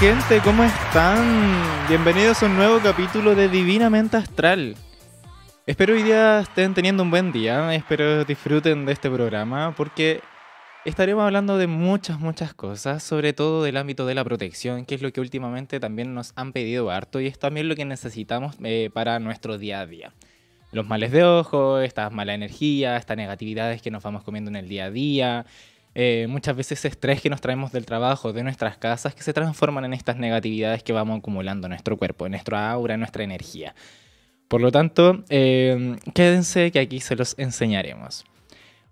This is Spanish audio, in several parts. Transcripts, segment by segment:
gente, ¿cómo están? Bienvenidos a un nuevo capítulo de Divinamente Astral. Espero hoy día estén teniendo un buen día, espero disfruten de este programa porque estaremos hablando de muchas, muchas cosas, sobre todo del ámbito de la protección, que es lo que últimamente también nos han pedido harto y es también lo que necesitamos eh, para nuestro día a día. Los males de ojo, estas mala energía, estas negatividades que nos vamos comiendo en el día a día, eh, muchas veces estrés que nos traemos del trabajo, de nuestras casas, que se transforman en estas negatividades que vamos acumulando en nuestro cuerpo, en nuestra aura, en nuestra energía. Por lo tanto, em, quédense que aquí se los enseñaremos.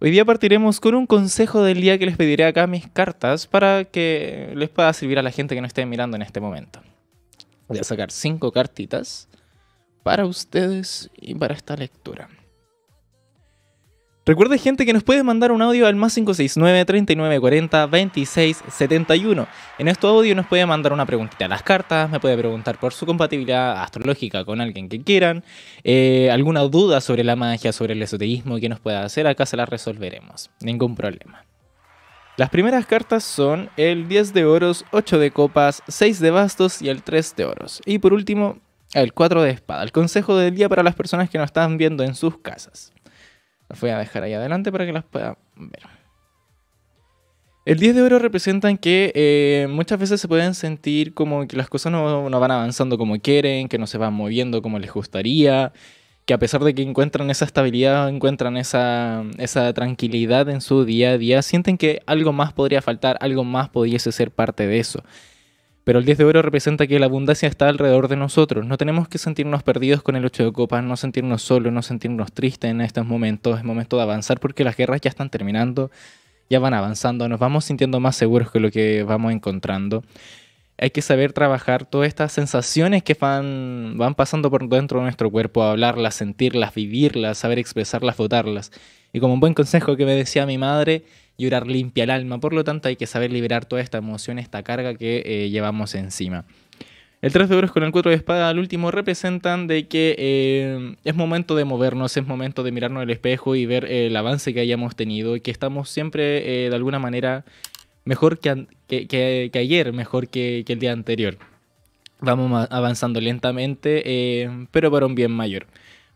Hoy día partiremos con un consejo del día que les pediré acá mis cartas para que les pueda servir a la gente que no esté mirando en este momento. Voy a sacar cinco cartitas para ustedes y para esta lectura. Recuerde gente que nos puede mandar un audio al más 569 3940 2671 En este audio nos puede mandar una preguntita a las cartas, me puede preguntar por su compatibilidad astrológica con alguien que quieran, eh, alguna duda sobre la magia, sobre el esoterismo que nos pueda hacer, acá se la resolveremos, ningún problema. Las primeras cartas son el 10 de oros, 8 de copas, 6 de bastos y el 3 de oros. Y por último, el 4 de espada, el consejo del día para las personas que nos están viendo en sus casas. Las voy a dejar ahí adelante para que las puedan ver. El 10 de oro representan que eh, muchas veces se pueden sentir como que las cosas no, van avanzando como quieren, que no se van moviendo como les gustaría, que a pesar de que encuentran esa estabilidad, encuentran esa, esa, tranquilidad en su día a día, sienten que algo más podría faltar, algo más pudiese ser parte de eso. Pero el 10 de oro representa que la abundancia está alrededor de nosotros. No tenemos que sentirnos perdidos con el 8 de copas, no sentirnos solos, no sentirnos tristes en estos momentos. Es momento de avanzar porque las guerras ya están terminando, ya van avanzando, nos vamos sintiendo más seguros que lo que vamos encontrando. Hay que saber trabajar todas estas sensaciones que van, van pasando por dentro de nuestro cuerpo, hablarlas, sentirlas, vivirlas, saber expresarlas, votarlas. Y como un buen consejo que me decía mi madre, Llorar limpia el alma, por lo tanto hay que saber liberar toda esta emoción, esta carga que eh, llevamos encima. El 3 de oros con el 4 de espada al último representan de que eh, es momento de movernos, es momento de mirarnos al espejo y ver eh, el avance que hayamos tenido y que estamos siempre de alguna manera mejor que, que, que ayer, mejor que, el día anterior. Vamos avanzando lentamente, pero para un bien mayor.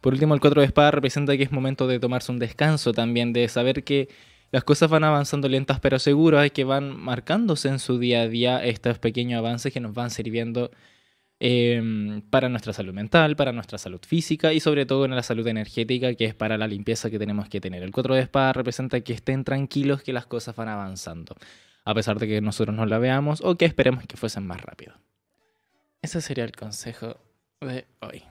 Por último, el 4 de espada representa que es momento de tomarse un descanso también, de saber que las cosas van avanzando lentas pero seguro hay que van marcándose en su día a día estos pequeños avances que nos van sirviendo em, para nuestra salud mental, para nuestra salud física y sobre todo en la salud energética que es para la limpieza que tenemos que tener. El 4 de espada representa que estén tranquilos que las cosas van avanzando, a pesar de que nosotros no la veamos o que esperemos que fuesen más rápido. Ese sería el consejo de hoy.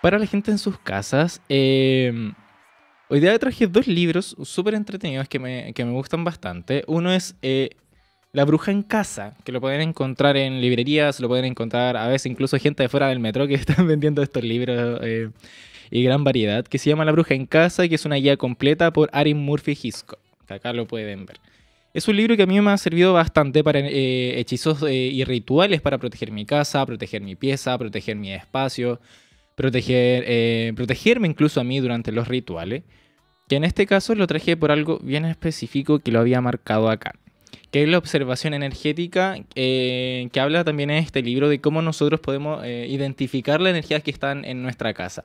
Para la gente en sus casas, em, Hoy día traje dos libros súper entretenidos que me, gustan bastante. Uno es eh, La bruja en casa, que lo pueden encontrar en librerías, lo pueden encontrar a veces incluso gente de fuera del metro que están vendiendo estos libros eh, y gran variedad, que se llama La bruja en casa y que es una guía completa por Arin Murphy Hisco, acá lo pueden ver. Es un libro que a mí me ha servido bastante para eh, hechizos y rituales para proteger mi casa, proteger mi pieza, proteger mi espacio, proteger, eh, protegerme incluso a mí durante los rituales, que en este caso lo traje por algo bien específico que lo había marcado acá, que es la observación energética, eh, que habla también en este libro de cómo nosotros podemos eh, identificar las energías que están en nuestra casa.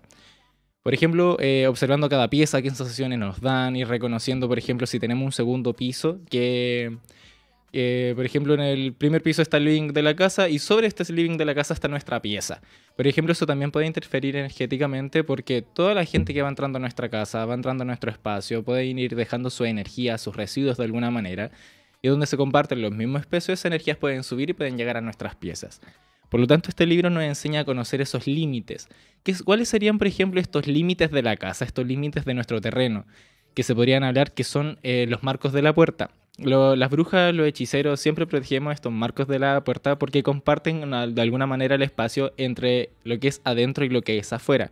Por ejemplo, observando cada pieza, qué sensaciones nos dan y reconociendo, por ejemplo, si tenemos un segundo piso, que eh, por ejemplo, en el primer piso está el living de la casa y sobre este living de la casa está nuestra pieza. Por ejemplo, eso también puede interferir energéticamente porque toda la gente que va entrando a nuestra casa, va entrando a nuestro espacio, puede ir dejando su energía, sus residuos de alguna manera. Y donde se comparten los mismos espacios, esas energías pueden subir y pueden llegar a nuestras piezas. Por lo tanto, este libro nos enseña a conocer esos límites. ¿Cuáles serían, por ejemplo, estos límites de la casa, estos límites de nuestro terreno? Que se podrían hablar que son eh, los marcos de la puerta las brujas, los hechiceros, siempre protegemos estos marcos de la puerta porque comparten de alguna manera el espacio entre lo que es adentro y lo que es afuera.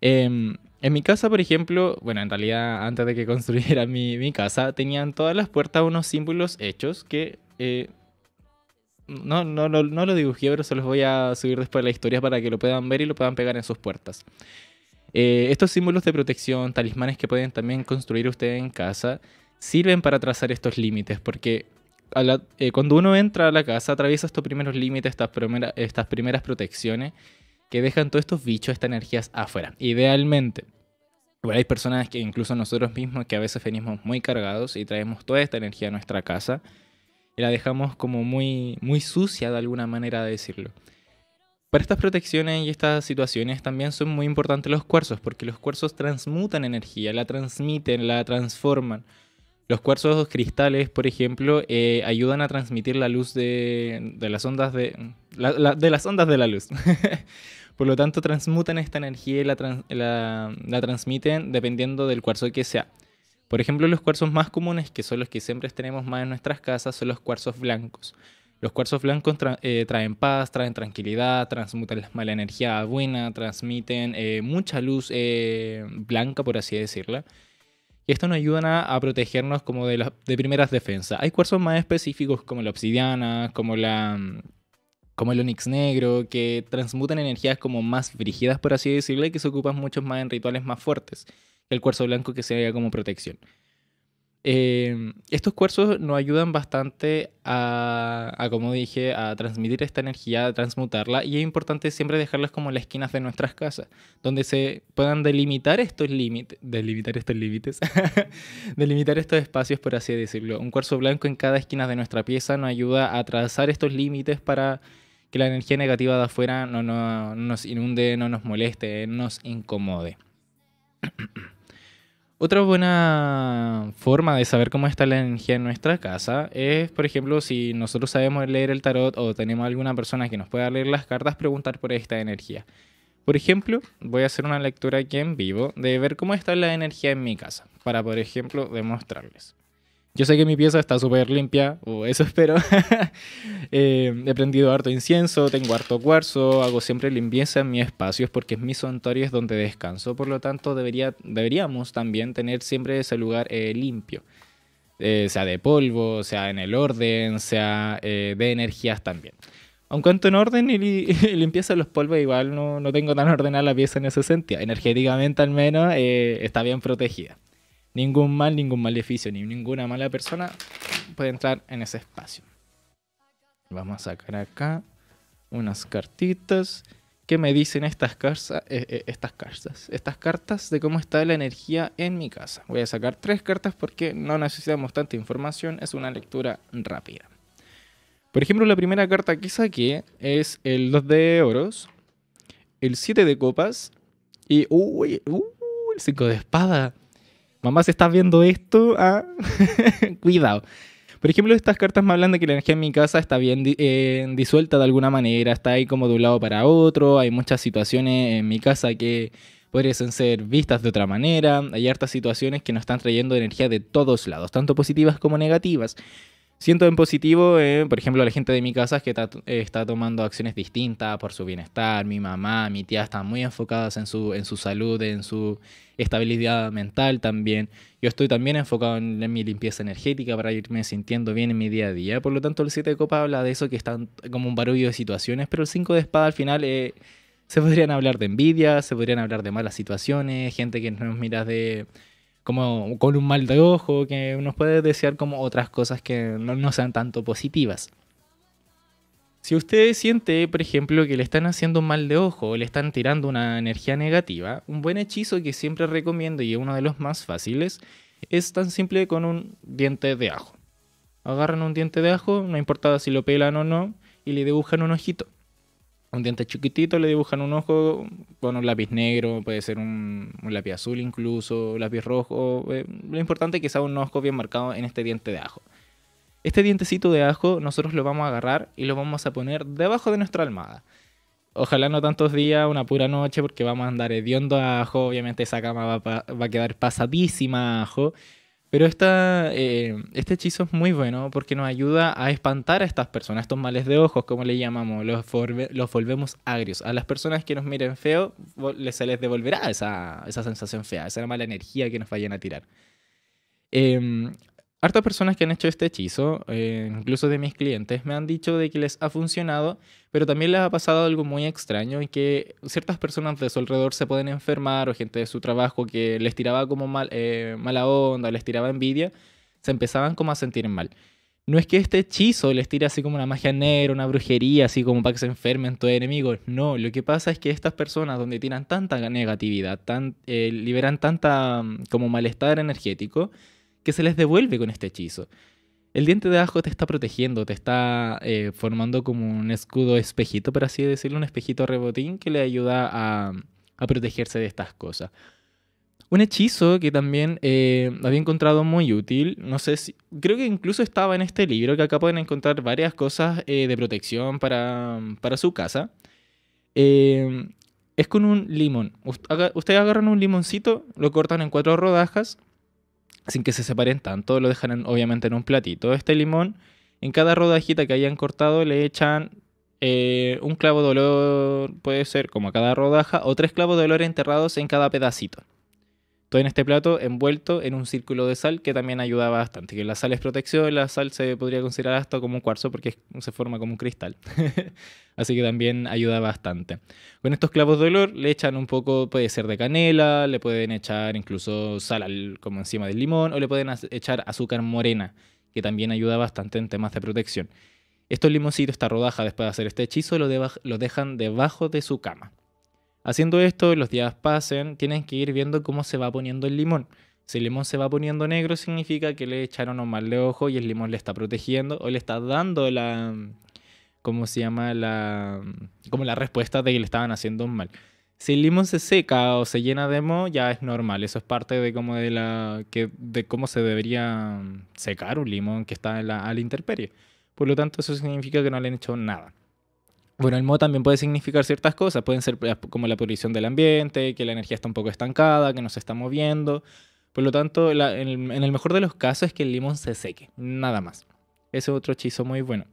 Em, en mi casa, por ejemplo, bueno, en realidad antes de que construyera mi, casa, tenían todas las puertas unos símbolos hechos que... Eh, no, no, no, lo dibujé, pero se los voy a subir después de la historia para que lo puedan ver y lo puedan pegar en sus puertas. Eh, estos símbolos de protección, talismanes que pueden también construir ustedes en casa, sirven para trazar estos límites, porque eh, cuando uno entra a la casa atraviesa estos primeros límites, estas, primeras protecciones que dejan todos estos bichos, estas energías afuera. Idealmente, hay personas que incluso nosotros mismos que a veces venimos muy cargados y traemos toda esta energía a nuestra casa y la dejamos como muy, muy sucia de alguna manera de decirlo. Para estas protecciones y estas situaciones también son muy importantes los cuarzos, porque los cuarzos transmutan energía, la transmiten, la transforman. Los cuarzos cristales, por ejemplo, eh, ayudan a transmitir la luz de, las ondas de, la, de las ondas de la luz. por lo tanto, transmutan esta energía y la, la, transmiten dependiendo del cuarzo que sea. Por ejemplo, los cuarzos más comunes, que son los que siempre tenemos más en nuestras casas, son los cuarzos blancos. Los cuarzos blancos eh, traen paz, traen tranquilidad, transmutan la mala energía a buena, transmiten eh, mucha luz blanca, por así decirla y esto nos ayuda a, protegernos como de, de primeras defensas. Hay cuarzos más específicos como la obsidiana, como la mm, el onix negro, que transmutan energías como más frígidas por así decirlo, y que se ocupan muchos más en rituales más fuertes que el cuarzo blanco que se sería como protección. Em, estos cuerzos nos ayudan bastante a, como dije, a transmitir esta energía, a transmutarla, y es importante siempre dejarlas como en las esquinas de nuestras casas, donde se puedan delimitar estos límites, delimitar estos límites, delimitar estos espacios, por así decirlo. Un cuarzo blanco en cada esquina de nuestra pieza nos ayuda a trazar estos límites para que la energía negativa de afuera no, no nos inunde, no nos moleste, no nos incomode. Otra buena forma de saber cómo está la energía en nuestra casa es, por ejemplo, si nosotros sabemos leer el tarot o tenemos alguna persona que nos pueda leer las cartas, preguntar por esta energía. Por ejemplo, voy a hacer una lectura aquí en vivo de ver cómo está la energía en mi casa, para, por ejemplo, demostrarles. Yo sé que mi pieza está súper limpia, o eso espero. Eh, he prendido harto incienso, tengo harto cuarzo, hago siempre limpieza en mis espacios porque es mi santuario, es donde descanso. Por lo tanto, debería, deberíamos también tener siempre ese lugar eh, limpio. Eh, sea de polvo, sea en el orden, sea de energías también. Aunque cuanto en orden y, limpieza los polvos, igual no, no, tengo tan ordenada la pieza en ese sentido. Energéticamente al menos está bien protegida ningún mal, ningún maleficio, ni ninguna mala persona puede entrar en ese espacio. Vamos a sacar acá unas cartitas. ¿Qué me dicen estas, eh, eh, estas cartas? Estas cartas de cómo está la energía en mi casa. Voy a sacar tres cartas porque no necesitamos tanta información. Es una lectura rápida. Por ejemplo, la primera carta que saqué es el 2 de oros, el 7 de copas y el 5 de espada mamá, estás viendo esto, ah, cuidado. Por ejemplo, estas cartas me hablan de que la energía en mi casa está bien eh, disuelta de alguna manera, está ahí como de un lado para otro, hay muchas situaciones en mi casa que podrían ser vistas de otra manera, hay hartas situaciones que nos están trayendo energía de todos lados, tanto positivas como negativas. Siento en positivo, eh, por ejemplo, la gente de mi casa que eh, está, tomando acciones distintas por su bienestar. Mi mamá, mi tía están muy enfocadas en su, en su salud, en su estabilidad mental también. Yo estoy también enfocado en, mi limpieza energética para irme sintiendo bien en mi día a día. Por lo tanto, el 7 de copa habla de eso que están como un barullo de situaciones, pero el 5 de espada al final eh, se podrían hablar de envidia, se podrían hablar de malas situaciones, gente que nos mira de como con un mal de ojo, que nos puede desear como otras cosas que no, sean tanto positivas. Si usted siente, por ejemplo, que le están haciendo un mal de ojo o le están tirando una energía negativa, un buen hechizo que siempre recomiendo y es uno de los más fáciles es tan simple con un diente de ajo. Agarran un diente de ajo, no importa si lo pelan o no, y le dibujan un ojito un diente chiquitito, le dibujan un ojo con un lápiz negro, puede ser un, lápiz azul incluso, un lápiz rojo. Eh, lo importante es que sea un ojo bien marcado en este diente de ajo. Este dientecito de ajo nosotros lo vamos a agarrar y lo vamos a poner debajo de nuestra almohada. Ojalá no tantos días, una pura noche, porque vamos a andar hediondo a ajo. Obviamente esa cama va, va a quedar pasadísima a ajo. Pero eh, este hechizo es muy bueno porque nos ayuda a espantar a estas personas, estos males de ojos, como le llamamos, los, volvemos agrios. A las personas que nos miren feo, se les devolverá esa, sensación fea, esa mala energía que nos vayan a tirar. Em, hartas personas que han hecho este hechizo, eh, incluso de mis clientes, me han dicho de que les ha funcionado, pero también les ha pasado algo muy extraño y que ciertas personas de su alrededor se pueden enfermar o gente de su trabajo que les tiraba como mal, eh, mala onda, les tiraba envidia, se empezaban como a sentir mal. No es que este hechizo les tire así como una magia negra, una brujería, así como para que se enfermen todos enemigos. No, lo que pasa es que estas personas donde tiran tanta negatividad, tan, eh, liberan tanta mm, como malestar energético, que se les devuelve con este hechizo el diente de ajo te está protegiendo, te está eh, formando como un escudo espejito, por así decirlo, un espejito rebotín que le ayuda a, protegerse de estas cosas. Un hechizo que también eh, había encontrado muy útil, no sé si, creo que incluso estaba en este libro, que acá pueden encontrar varias cosas eh, de protección para, su casa. Em, es con un limón. Ustedes agarran un limoncito, lo cortan en cuatro rodajas, sin que se separen tanto, lo dejan obviamente en un platito. Este limón, en cada rodajita que hayan cortado, le echan eh, un clavo de olor, puede ser como a cada rodaja, o tres clavos de olor enterrados en cada pedacito. Todo en este plato envuelto en un círculo de sal que también ayuda bastante. Que la sal es protección, la sal se podría considerar hasta como un cuarzo porque se forma como un cristal. Así que también ayuda bastante. Con estos clavos de olor le echan un poco, puede ser de canela, le pueden echar incluso sal como encima del limón o le pueden echar azúcar morena, que también ayuda bastante en temas de protección. Estos limoncitos, esta rodaja después de hacer este hechizo, lo dejan debajo de su cama. Haciendo esto, los días pasen, tienen que ir viendo cómo se va poniendo el limón. Si el limón se va poniendo negro, significa que le echaron un mal de ojo y el limón le está protegiendo o le está dando la. se llama? La, como la respuesta de que le estaban haciendo un mal. Si el limón se seca o se llena de moho, ya es normal. Eso es parte de, de, la, que, de cómo se debería mm, secar un limón que está al a la intemperie. Por lo tanto, eso significa que no le han hecho nada. Bueno, el mo también puede significar ciertas cosas, pueden ser eh, como la polución del ambiente, que la energía está un poco estancada, que no se está moviendo. Por lo tanto, en, el, mejor de los casos es que el limón se seque, nada más. Ese es otro hechizo muy bueno.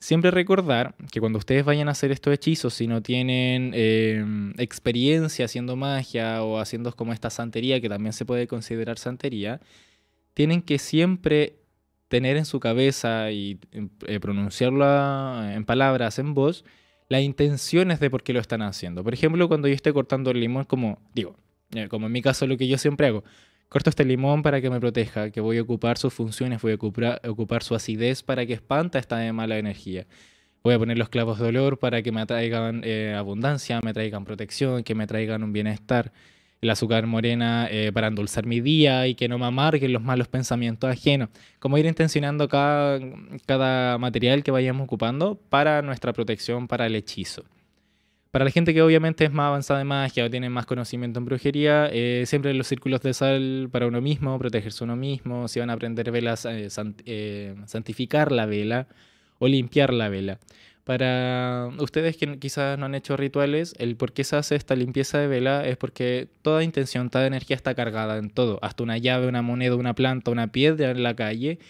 Siempre recordar que cuando ustedes vayan a hacer estos hechizos, si no tienen em, experiencia haciendo magia o haciendo como esta santería, que también se puede considerar santería, tienen que siempre tener en su cabeza y em, eh, pronunciarlo pronunciarla ah, en palabras, en voz, las intenciones de por qué lo están haciendo. Por ejemplo, cuando yo esté cortando el limón, como digo, eh, como en mi caso lo que yo siempre hago, corto este limón para que me proteja, que voy a ocupar sus funciones, voy a ocupar, ocupar su acidez para que espanta esta mala energía. Voy a poner los clavos de olor para que me traigan eh, abundancia, me traigan protección, que me traigan un bienestar el azúcar morena eh, para endulzar mi día y que no me amarguen los malos pensamientos ajenos. Como ir intencionando cada, cada material que vayamos ocupando para nuestra protección, para el hechizo. Para la gente que obviamente es más avanzada en magia o tiene más conocimiento en brujería, eh, siempre los círculos de sal para uno mismo, protegerse uno mismo, si van a aprender velas, eh, santificar la vela o limpiar la vela. Para ustedes que quizás no han hecho rituales, el por qué se hace esta limpieza de vela es porque toda intención, toda energía está cargada en todo. Hasta una llave, una moneda, una planta, una piedra en la calle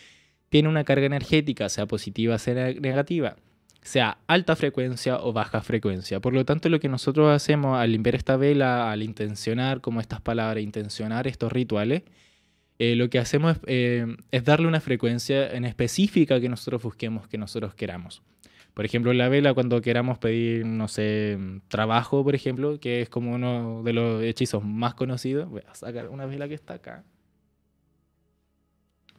tiene una carga energética, sea positiva, sea negativa, sea alta frecuencia o baja frecuencia. Por lo tanto, lo que nosotros hacemos al limpiar esta vela, al intencionar, como estas palabras, intencionar estos rituales, eh, lo que hacemos es, eh, es darle una frecuencia en específica que nosotros busquemos, que nosotros queramos. Por ejemplo, la vela, cuando queramos pedir, no sé, trabajo, por ejemplo, que es como uno de los hechizos más conocidos, voy a sacar una vela que está acá.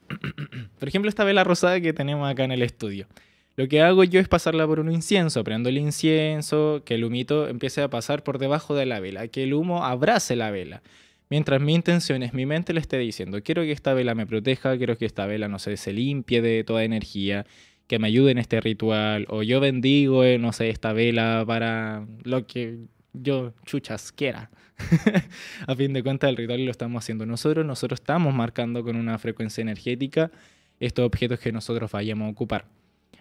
Por ejemplo, esta vela rosada que tenemos acá en el estudio. Lo que hago yo es pasarla por un incienso, prendo el incienso, que el humito empiece a pasar por debajo de la vela, que el humo abrace la vela. Mientras mi intención es mi mente le esté diciendo, quiero que esta vela me proteja, quiero que esta vela, no sé, se limpie de toda energía, que me ayuden en este ritual, o yo bendigo, eh, no sé, esta vela para lo que yo chuchas quiera. a fin de cuentas, el ritual lo estamos haciendo nosotros, nosotros estamos marcando con una frecuencia energética estos objetos que nosotros vayamos a ocupar.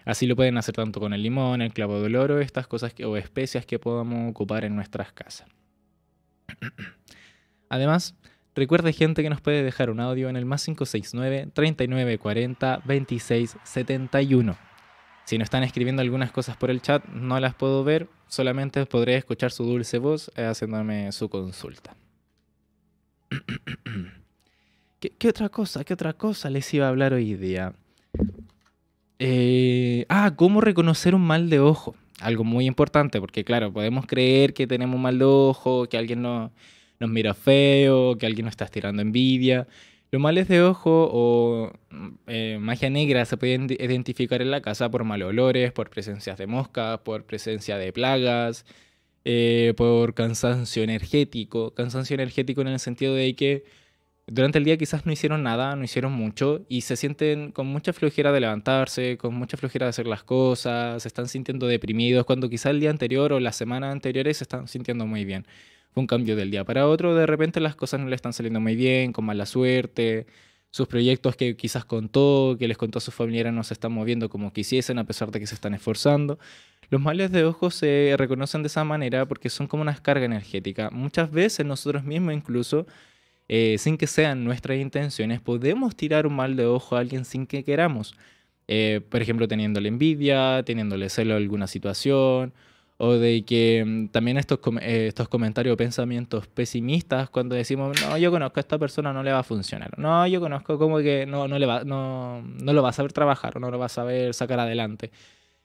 Así lo pueden hacer tanto con el limón, el clavo de olor estas cosas o especias que podamos ocupar en nuestras casas. Además, Recuerde gente que nos puede dejar un audio en el más 569 3940 2671. Si no están escribiendo algunas cosas por el chat, no las puedo ver, solamente podré escuchar su dulce voz eh, haciéndome su consulta. ¿Qué, otra cosa? ¿Qué otra cosa les iba a hablar hoy día? Eh, ah, ¿cómo reconocer un mal de ojo? Algo muy importante, porque claro, podemos creer que tenemos mal de ojo, que alguien no nos mira feo, que alguien nos está tirando envidia. Los males de ojo o eh, magia negra se pueden identificar en la casa por olores, por presencias de moscas, por presencia de plagas, eh, por cansancio energético. Cansancio energético en el sentido de que durante el día quizás no hicieron nada, no hicieron mucho y se sienten con mucha flojera de levantarse, con mucha flojera de hacer las cosas, se están sintiendo deprimidos cuando quizás el día anterior o la semana anterior se están sintiendo muy bien un cambio del día para otro, de repente las cosas no le están saliendo muy bien, con mala suerte, sus proyectos que quizás contó, que les contó a su familia, no se están moviendo como quisiesen a pesar de que se están esforzando. Los males de ojo se reconocen de esa manera porque son como una carga energética. Muchas veces nosotros mismos incluso, eh, sin que sean nuestras intenciones, podemos tirar un mal de ojo a alguien sin que queramos. Eh, por ejemplo, teniéndole envidia, teniéndole celo a alguna situación o de que mm, también estos, eh, estos comentarios o pensamientos pesimistas cuando decimos, no, yo conozco a esta persona, no le va a funcionar, no, yo conozco como que no, no, le va, no, lo va a saber trabajar, no lo va a saber sacar adelante.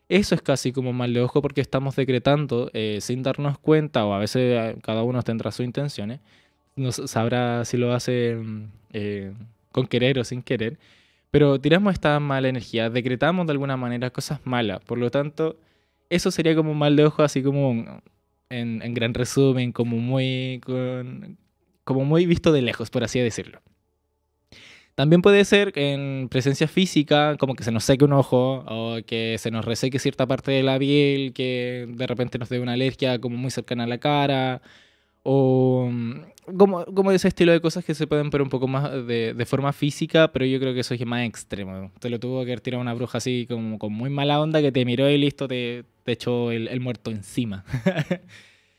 Eso es casi como mal de ojo porque estamos decretando eh, sin darnos cuenta, o a veces eh, cada uno tendrá sus intenciones, no sabrá si lo hace mm, con querer o sin querer, pero tiramos esta mala energía, decretamos de alguna manera cosas malas, por lo tanto eso sería como un mal de ojo, así como en, gran resumen, como muy, como muy visto de lejos, por así decirlo. También puede ser en presencia física, como que se nos seque un ojo o que se nos reseque cierta parte de la piel, que de repente nos dé una alergia como muy cercana a la cara, o mm, como, como ese estilo de cosas que se pueden ver un poco más de, de, forma física, pero yo creo que eso es más extremo. Te lo tuvo que tirar una bruja así como con muy mala onda que te miró y listo, te, de hecho, el, el muerto encima.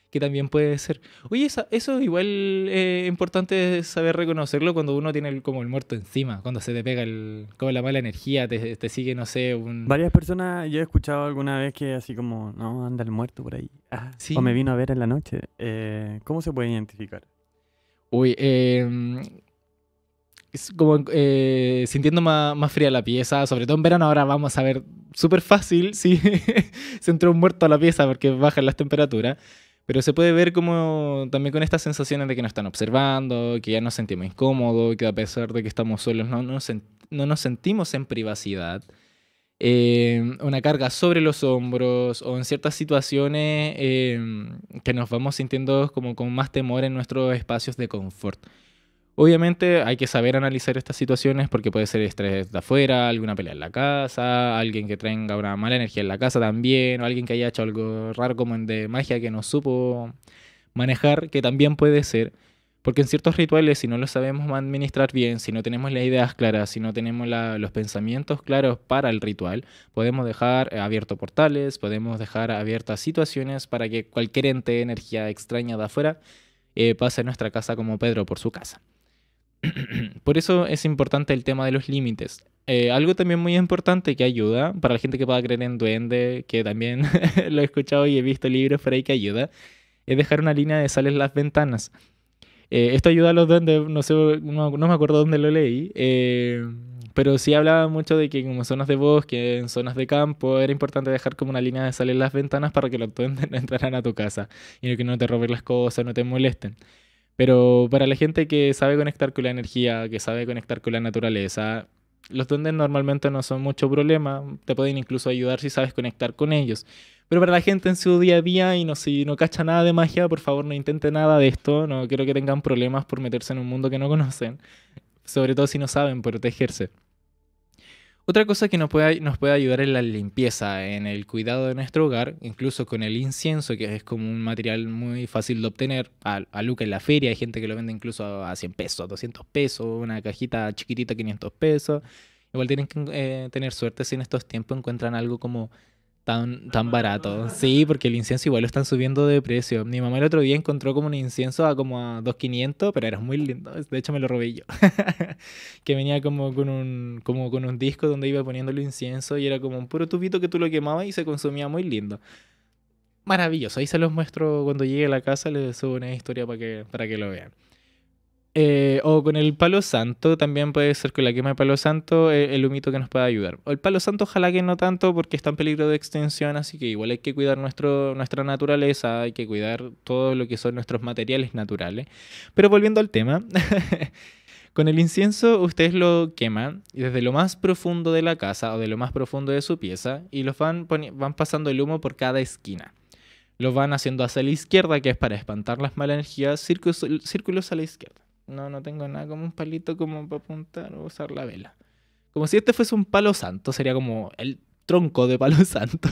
que también puede ser. Oye, eso es igual eh, importante saber reconocerlo cuando uno tiene como el muerto encima, cuando se te pega el, como la mala energía, te, te sigue, no sé, un... Varias personas, yo he escuchado alguna vez que así como, no, anda el muerto por ahí. Ah, ¿Sí? O me vino a ver en la noche. Eh, ¿Cómo se puede identificar? Uy, eh, como eh, sintiendo más, más, fría la pieza, sobre todo en verano ahora vamos a ver súper fácil si se entró un muerto a la pieza porque bajan las temperaturas, pero se puede ver como también con estas sensaciones de que nos están observando, que ya nos sentimos incómodos, que a pesar de que estamos solos no nos, no sentimos en privacidad. Eh, una carga sobre los hombros o en ciertas situaciones eh, que nos vamos sintiendo como con más temor en nuestros espacios de confort. Obviamente hay que saber analizar estas situaciones porque puede ser estrés de afuera, alguna pelea en la casa, alguien que tenga una mala energía en la casa también, o alguien que haya hecho algo raro como en de magia que no supo manejar, que también puede ser. Porque en ciertos rituales, si no lo sabemos administrar bien, si no tenemos las ideas claras, si no tenemos los pensamientos claros para el ritual, podemos dejar abiertos portales, podemos dejar abiertas situaciones para que cualquier ente, de energía extraña de afuera, eh, pase a nuestra casa como Pedro por su casa. Por eso es importante el tema de los límites. Eh, algo también muy importante que ayuda para la gente que pueda creer en duende, que también lo he escuchado y he visto libros por ahí que ayuda, es dejar una línea de sales las ventanas. Eh, esto ayuda a los duendes, no sé, no, me acuerdo dónde lo leí, eh, pero sí hablaba mucho de que como zonas de bosque, en zonas de campo, era importante dejar como una línea de sal en las ventanas para que los duendes no entraran a tu casa y que no te roben las cosas, no te molesten. Pero para la gente que sabe conectar con la energía, que sabe conectar con la naturaleza, los duendes normalmente no son mucho problema, te pueden incluso ayudar si sabes conectar con ellos. Pero para la gente en su día a día y no, si no cacha nada de magia, por favor no intente nada de esto, no quiero que tengan problemas por meterse en un mundo que no conocen, sobre todo si no saben protegerse. Otra cosa que nos puede, nos puede ayudar en la limpieza, en el cuidado de nuestro hogar, incluso con el incienso, que es como un material muy fácil de obtener. A, a en la feria hay gente que lo vende incluso a 100 pesos, 200 pesos, una cajita chiquitita 500 pesos. Igual tienen que eh, tener suerte si en estos tiempos encuentran algo como tan, barato. Sí, porque el incienso igual lo están subiendo de precio. Mi mamá el otro día encontró como un incienso a como a 2.500, pero era muy lindo. De hecho, me lo robé yo. que venía como con, un, como con un disco donde iba poniendo el incienso y era como un puro tubito que tú lo quemabas y se consumía muy lindo. Maravilloso. Ahí se los muestro cuando llegue a la casa, les subo una historia para que, para que lo vean. Eh, o con el palo santo, también puede ser con la quema de palo santo eh, el humito que nos pueda ayudar. O el palo santo ojalá que no tanto porque está en peligro de extensión, así que igual hay que cuidar nuestra naturaleza, hay que cuidar todo lo que son nuestros materiales naturales. Pero volviendo al tema, con el incienso ustedes lo queman desde lo más profundo de la casa o de lo más profundo de su pieza y los van, pasando el humo por cada esquina Lo van haciendo hacia la izquierda, que es para espantar las malas energías, círculos a la izquierda no, no tengo nada como un palito como para apuntar o usar la vela. Como si este fuese un palo santo, sería como el tronco de palo santo.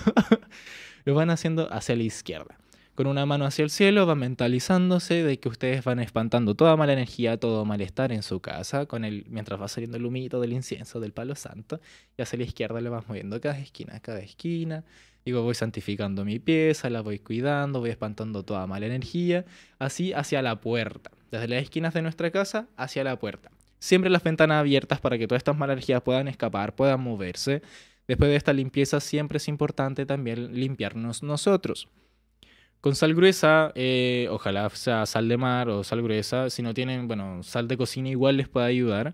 Lo van haciendo hacia la izquierda. Con una mano hacia el cielo van mentalizándose de que ustedes van espantando toda mala energía, todo malestar en su casa, con el, mientras va saliendo el humito del incienso del palo santo, y hacia la izquierda le vas moviendo cada esquina, cada esquina, Digo, voy santificando mi pieza, la voy cuidando, voy espantando toda mala energía, así hacia la puerta, desde las esquinas de nuestra casa hacia la puerta. Siempre las ventanas abiertas para que todas estas malas energías puedan escapar, puedan moverse. Después de esta limpieza siempre es importante también limpiarnos nosotros. Con sal gruesa, eh, ojalá sea sal de mar o sal gruesa, si no tienen, bueno, sal de cocina igual les puede ayudar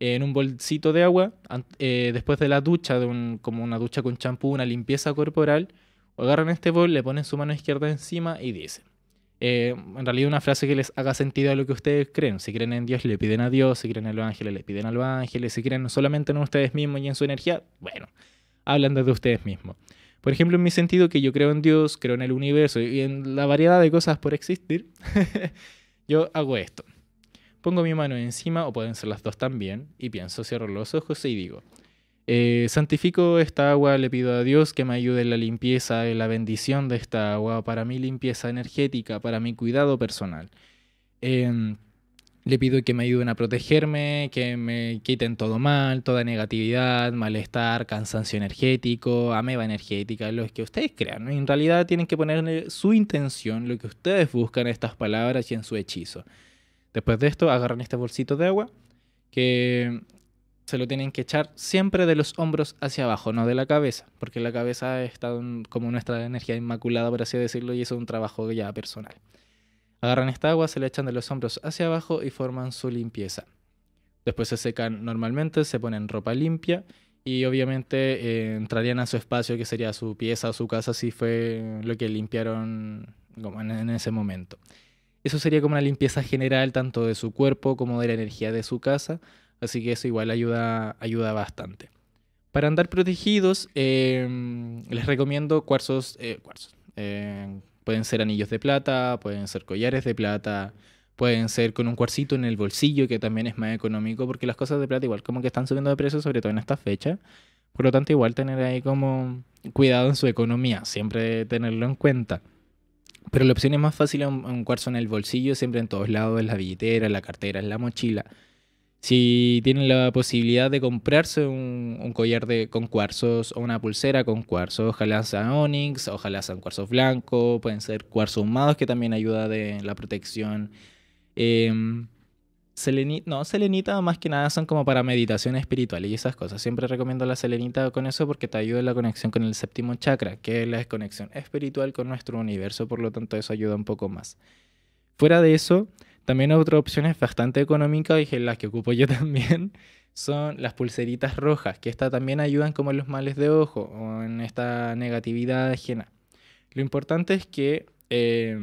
en un bolsito de agua, eh, después de la ducha, de un, como una ducha con champú, una limpieza corporal, agarran este bol, le ponen su mano izquierda encima y dicen. Eh, en realidad una frase que les haga sentido a lo que ustedes creen. Si creen en Dios, le piden a Dios. Si creen en los ángeles, le piden a los ángeles. Si creen solamente en ustedes mismos y en su energía, bueno, hablan desde ustedes mismos. Por ejemplo, en mi sentido que yo creo en Dios, creo en el universo y en la variedad de cosas por existir, yo hago esto. Pongo mi mano encima, o pueden ser las dos también, y pienso, cierro los ojos y digo, eh, santifico esta agua, le pido a Dios que me ayude en la limpieza, y la bendición de esta agua, para mi limpieza energética, para mi cuidado personal. Em, le pido que me ayuden a protegerme, que me quiten todo mal, toda negatividad, malestar, cansancio energético, ameba energética, lo que ustedes crean. En realidad tienen que ponerle su intención, lo que ustedes buscan en estas palabras y en su hechizo. Después de esto, agarran este bolsito de agua que se lo tienen que echar siempre de los hombros hacia abajo, no de la cabeza, porque la cabeza está como nuestra energía inmaculada, por así decirlo, y eso es un trabajo ya personal. Agarran esta agua, se la echan de los hombros hacia abajo y forman su limpieza. Después se secan normalmente, se ponen ropa limpia y obviamente eh, entrarían a su espacio, que sería su pieza o su casa, si fue lo que limpiaron en ese momento. Eso sería como una limpieza general tanto de su cuerpo como de la energía de su casa, así que eso igual ayuda, ayuda bastante. Para andar protegidos, em, les recomiendo cuarzos, eh, cuarzos. Em, pueden ser anillos de plata, pueden ser collares de plata, pueden ser con un cuarcito en el bolsillo, que también es más económico, porque las cosas de plata igual como que están subiendo de precio, sobre todo en esta fecha. Por lo tanto, igual tener ahí como cuidado en su economía, siempre tenerlo en cuenta. Pero la opción es más fácil un, cuarzo en el bolsillo, siempre en todos lados, en la billetera, en la cartera, en la mochila. Si tienen la posibilidad de comprarse un, collar de, con cuarzos o una pulsera con cuarzos, ojalá sean onyx, ojalá sean cuarzos blanco, pueden ser cuarzos humados que también ayuda de la protección. Em, Selenita, no, selenita más que nada son como para meditación espiritual y esas cosas. Siempre recomiendo la selenita con eso porque te ayuda en la conexión con el séptimo chakra, que es la desconexión espiritual con nuestro universo, por lo tanto eso ayuda un poco más. Fuera de eso, también otra opción es bastante económica y las que ocupo yo también son las pulseritas rojas, que esta también ayudan como en los males de ojo o en esta negatividad ajena. Lo importante es que eh,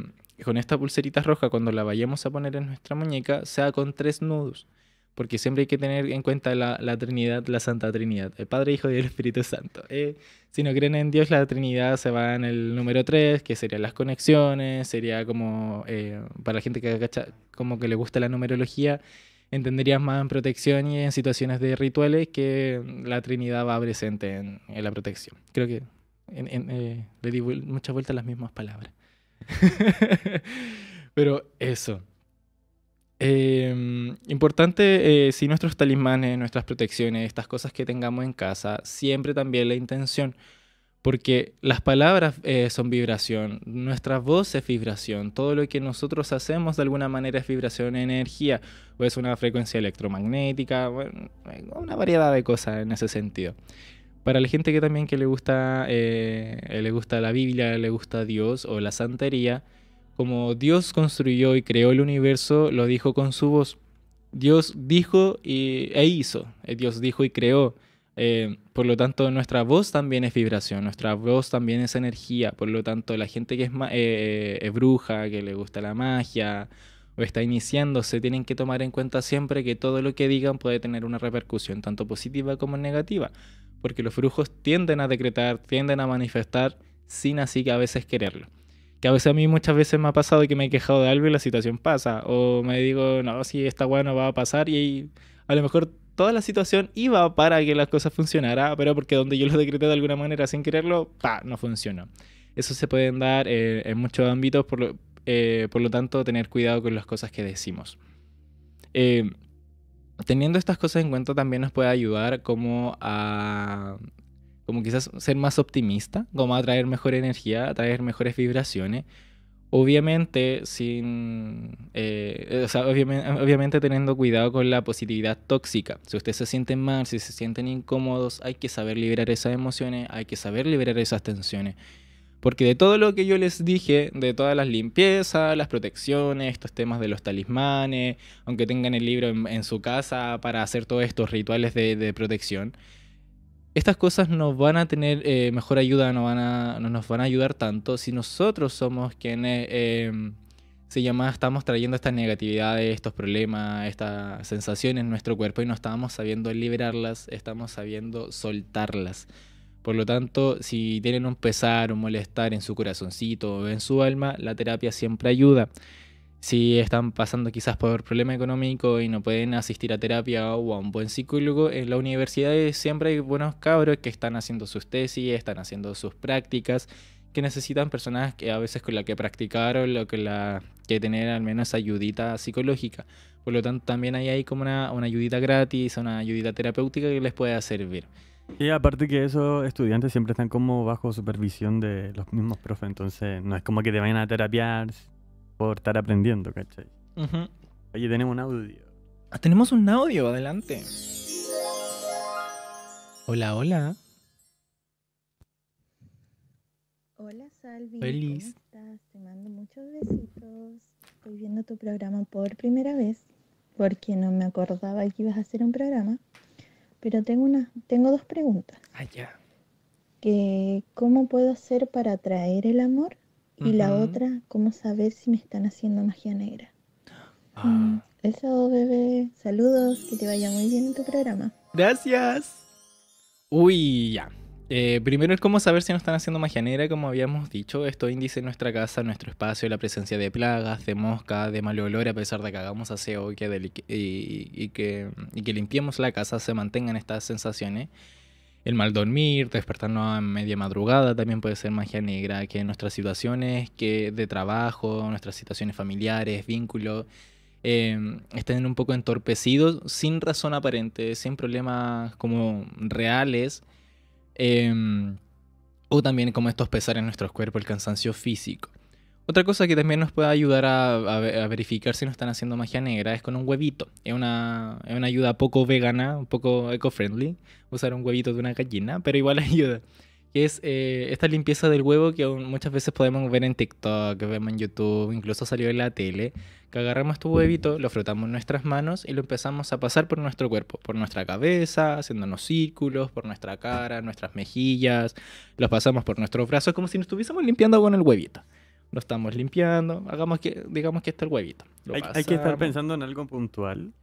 con esta pulserita roja, cuando la vayamos a poner en nuestra muñeca, sea con tres nudos. Porque siempre hay que tener en cuenta la, Trinidad, la Santa Trinidad, el Padre, Hijo y el Espíritu Santo. Eh, si no creen en Dios, la Trinidad se va en el número tres, que serían las conexiones, sería como, eh, para la gente que como que le gusta la numerología, entenderías más en protección y en situaciones de rituales que la Trinidad va presente en, la protección. Creo que eh, le di muchas vueltas las mismas palabras. Pero eso. Em, importante, eh, si nuestros talismanes, nuestras protecciones, estas cosas que tengamos en casa, siempre también la intención, porque las palabras eh, son vibración, nuestra voz es vibración, todo lo que nosotros hacemos de alguna manera es vibración, energía, o es una frecuencia electromagnética, una variedad de cosas en ese sentido. Para la gente que también que le gusta, eh, le gusta la Biblia, le gusta Dios o la santería, como Dios construyó y creó el universo, lo dijo con su voz. Dios dijo y, e hizo, eh, Dios dijo y creó. Eh, por lo tanto, nuestra voz también es vibración, nuestra voz también es energía. Por lo tanto, la gente que es, es, bruja, que le gusta la magia o está iniciándose, tienen que tomar en cuenta siempre que todo lo que digan puede tener una repercusión, tanto positiva como negativa porque los brujos tienden a decretar, tienden a manifestar sin así que a veces quererlo. Que a veces a mí muchas veces me ha pasado que me he quejado de algo y la situación pasa. O me digo, no, si esta bueno no va a pasar y a lo mejor toda la situación iba para que las cosas funcionaran, pero porque donde yo lo decreté de alguna manera sin quererlo, pa, no funciona. Eso se puede dar eh, en muchos ámbitos, por lo, eh, por lo, tanto, tener cuidado con las cosas que decimos. Eh, teniendo estas cosas en cuenta también nos puede ayudar como a como quizás ser más optimista, como atraer mejor energía, atraer mejores vibraciones. Obviamente, sin, eh, o sea, obviamente, teniendo cuidado con la positividad tóxica. Si ustedes se sienten mal, si se sienten incómodos, hay que saber liberar esas emociones, hay que saber liberar esas tensiones. Porque de todo lo que yo les dije, de todas las limpiezas, las protecciones, estos temas de los talismanes, aunque tengan el libro en, su casa para hacer todos estos rituales de, protección, estas cosas nos van a tener eh, mejor ayuda, no, van no nos van a ayudar tanto si nosotros somos quienes em, se llama, estamos trayendo estas negatividades, estos problemas, estas sensaciones en nuestro cuerpo y no estamos sabiendo liberarlas, estamos sabiendo soltarlas. Por lo tanto, si tienen un pesar, un molestar en su corazoncito o en su alma, la terapia siempre ayuda. Si están pasando quizás por problema económico y no pueden asistir a terapia o a un buen psicólogo, en la universidad siempre hay buenos cabros que están haciendo sus tesis, están haciendo sus prácticas, que necesitan personas que a veces con la que practicar o lo que la que tener al menos ayudita psicológica. Por lo tanto, también hay ahí como una, una ayudita gratis, una ayudita terapéutica que les pueda servir. Y aparte que esos estudiantes siempre están como bajo supervisión de los mismos profes, entonces no es como que te vayan a terapiar por estar aprendiendo, ¿cachai? Oye, tenemos un audio. Ah, tenemos un audio, adelante. Hola, hola. Hola, Salvi. ¿Cómo estás? Te mando muchos besitos. Estoy viendo tu programa por primera vez porque no me acordaba que ibas a hacer un programa. Pero tengo, una, tengo dos preguntas. Ah, ya. Que, ¿Cómo puedo hacer para atraer el amor? Y la otra, ¿cómo saber si me están haciendo magia negra? Ah. Mm, eso, bebé. Saludos, que te vaya muy bien en tu programa. Gracias. Uy, ya. Eh, primero es cómo saber si no están haciendo magia negra, como habíamos dicho, esto índice en nuestra casa, nuestro espacio, la presencia de plagas, de mosca, de mal olor, a pesar de que hagamos aseo y que, y, que, limpiemos la casa, se mantengan estas sensaciones. El mal dormir, despertarnos a media madrugada también puede ser magia negra, que nuestras situaciones que de trabajo, nuestras situaciones familiares, vínculos, em, estén un poco entorpecidos sin razón aparente, sin problemas como reales. Em, o también como estos pesares en nuestros cuerpos, el cansancio físico. Otra cosa que también nos puede ayudar a, verificar si nos están haciendo magia negra es con un huevito. Es una, ayuda poco vegana, un poco eco-friendly, usar un huevito de una gallina, pero igual ayuda que es eh, esta limpieza del huevo que muchas veces podemos ver en TikTok, vemos en YouTube, incluso salió en la tele, que agarramos tu este huevito, lo frotamos en nuestras manos y lo empezamos a pasar por nuestro cuerpo, por nuestra cabeza, haciéndonos círculos, por nuestra cara, nuestras mejillas, lo pasamos por nuestros brazos como si nos estuviésemos limpiando con el huevito. Lo estamos limpiando, hagamos que, digamos que está el huevito. ¿Hay que estar pensando en algo puntual?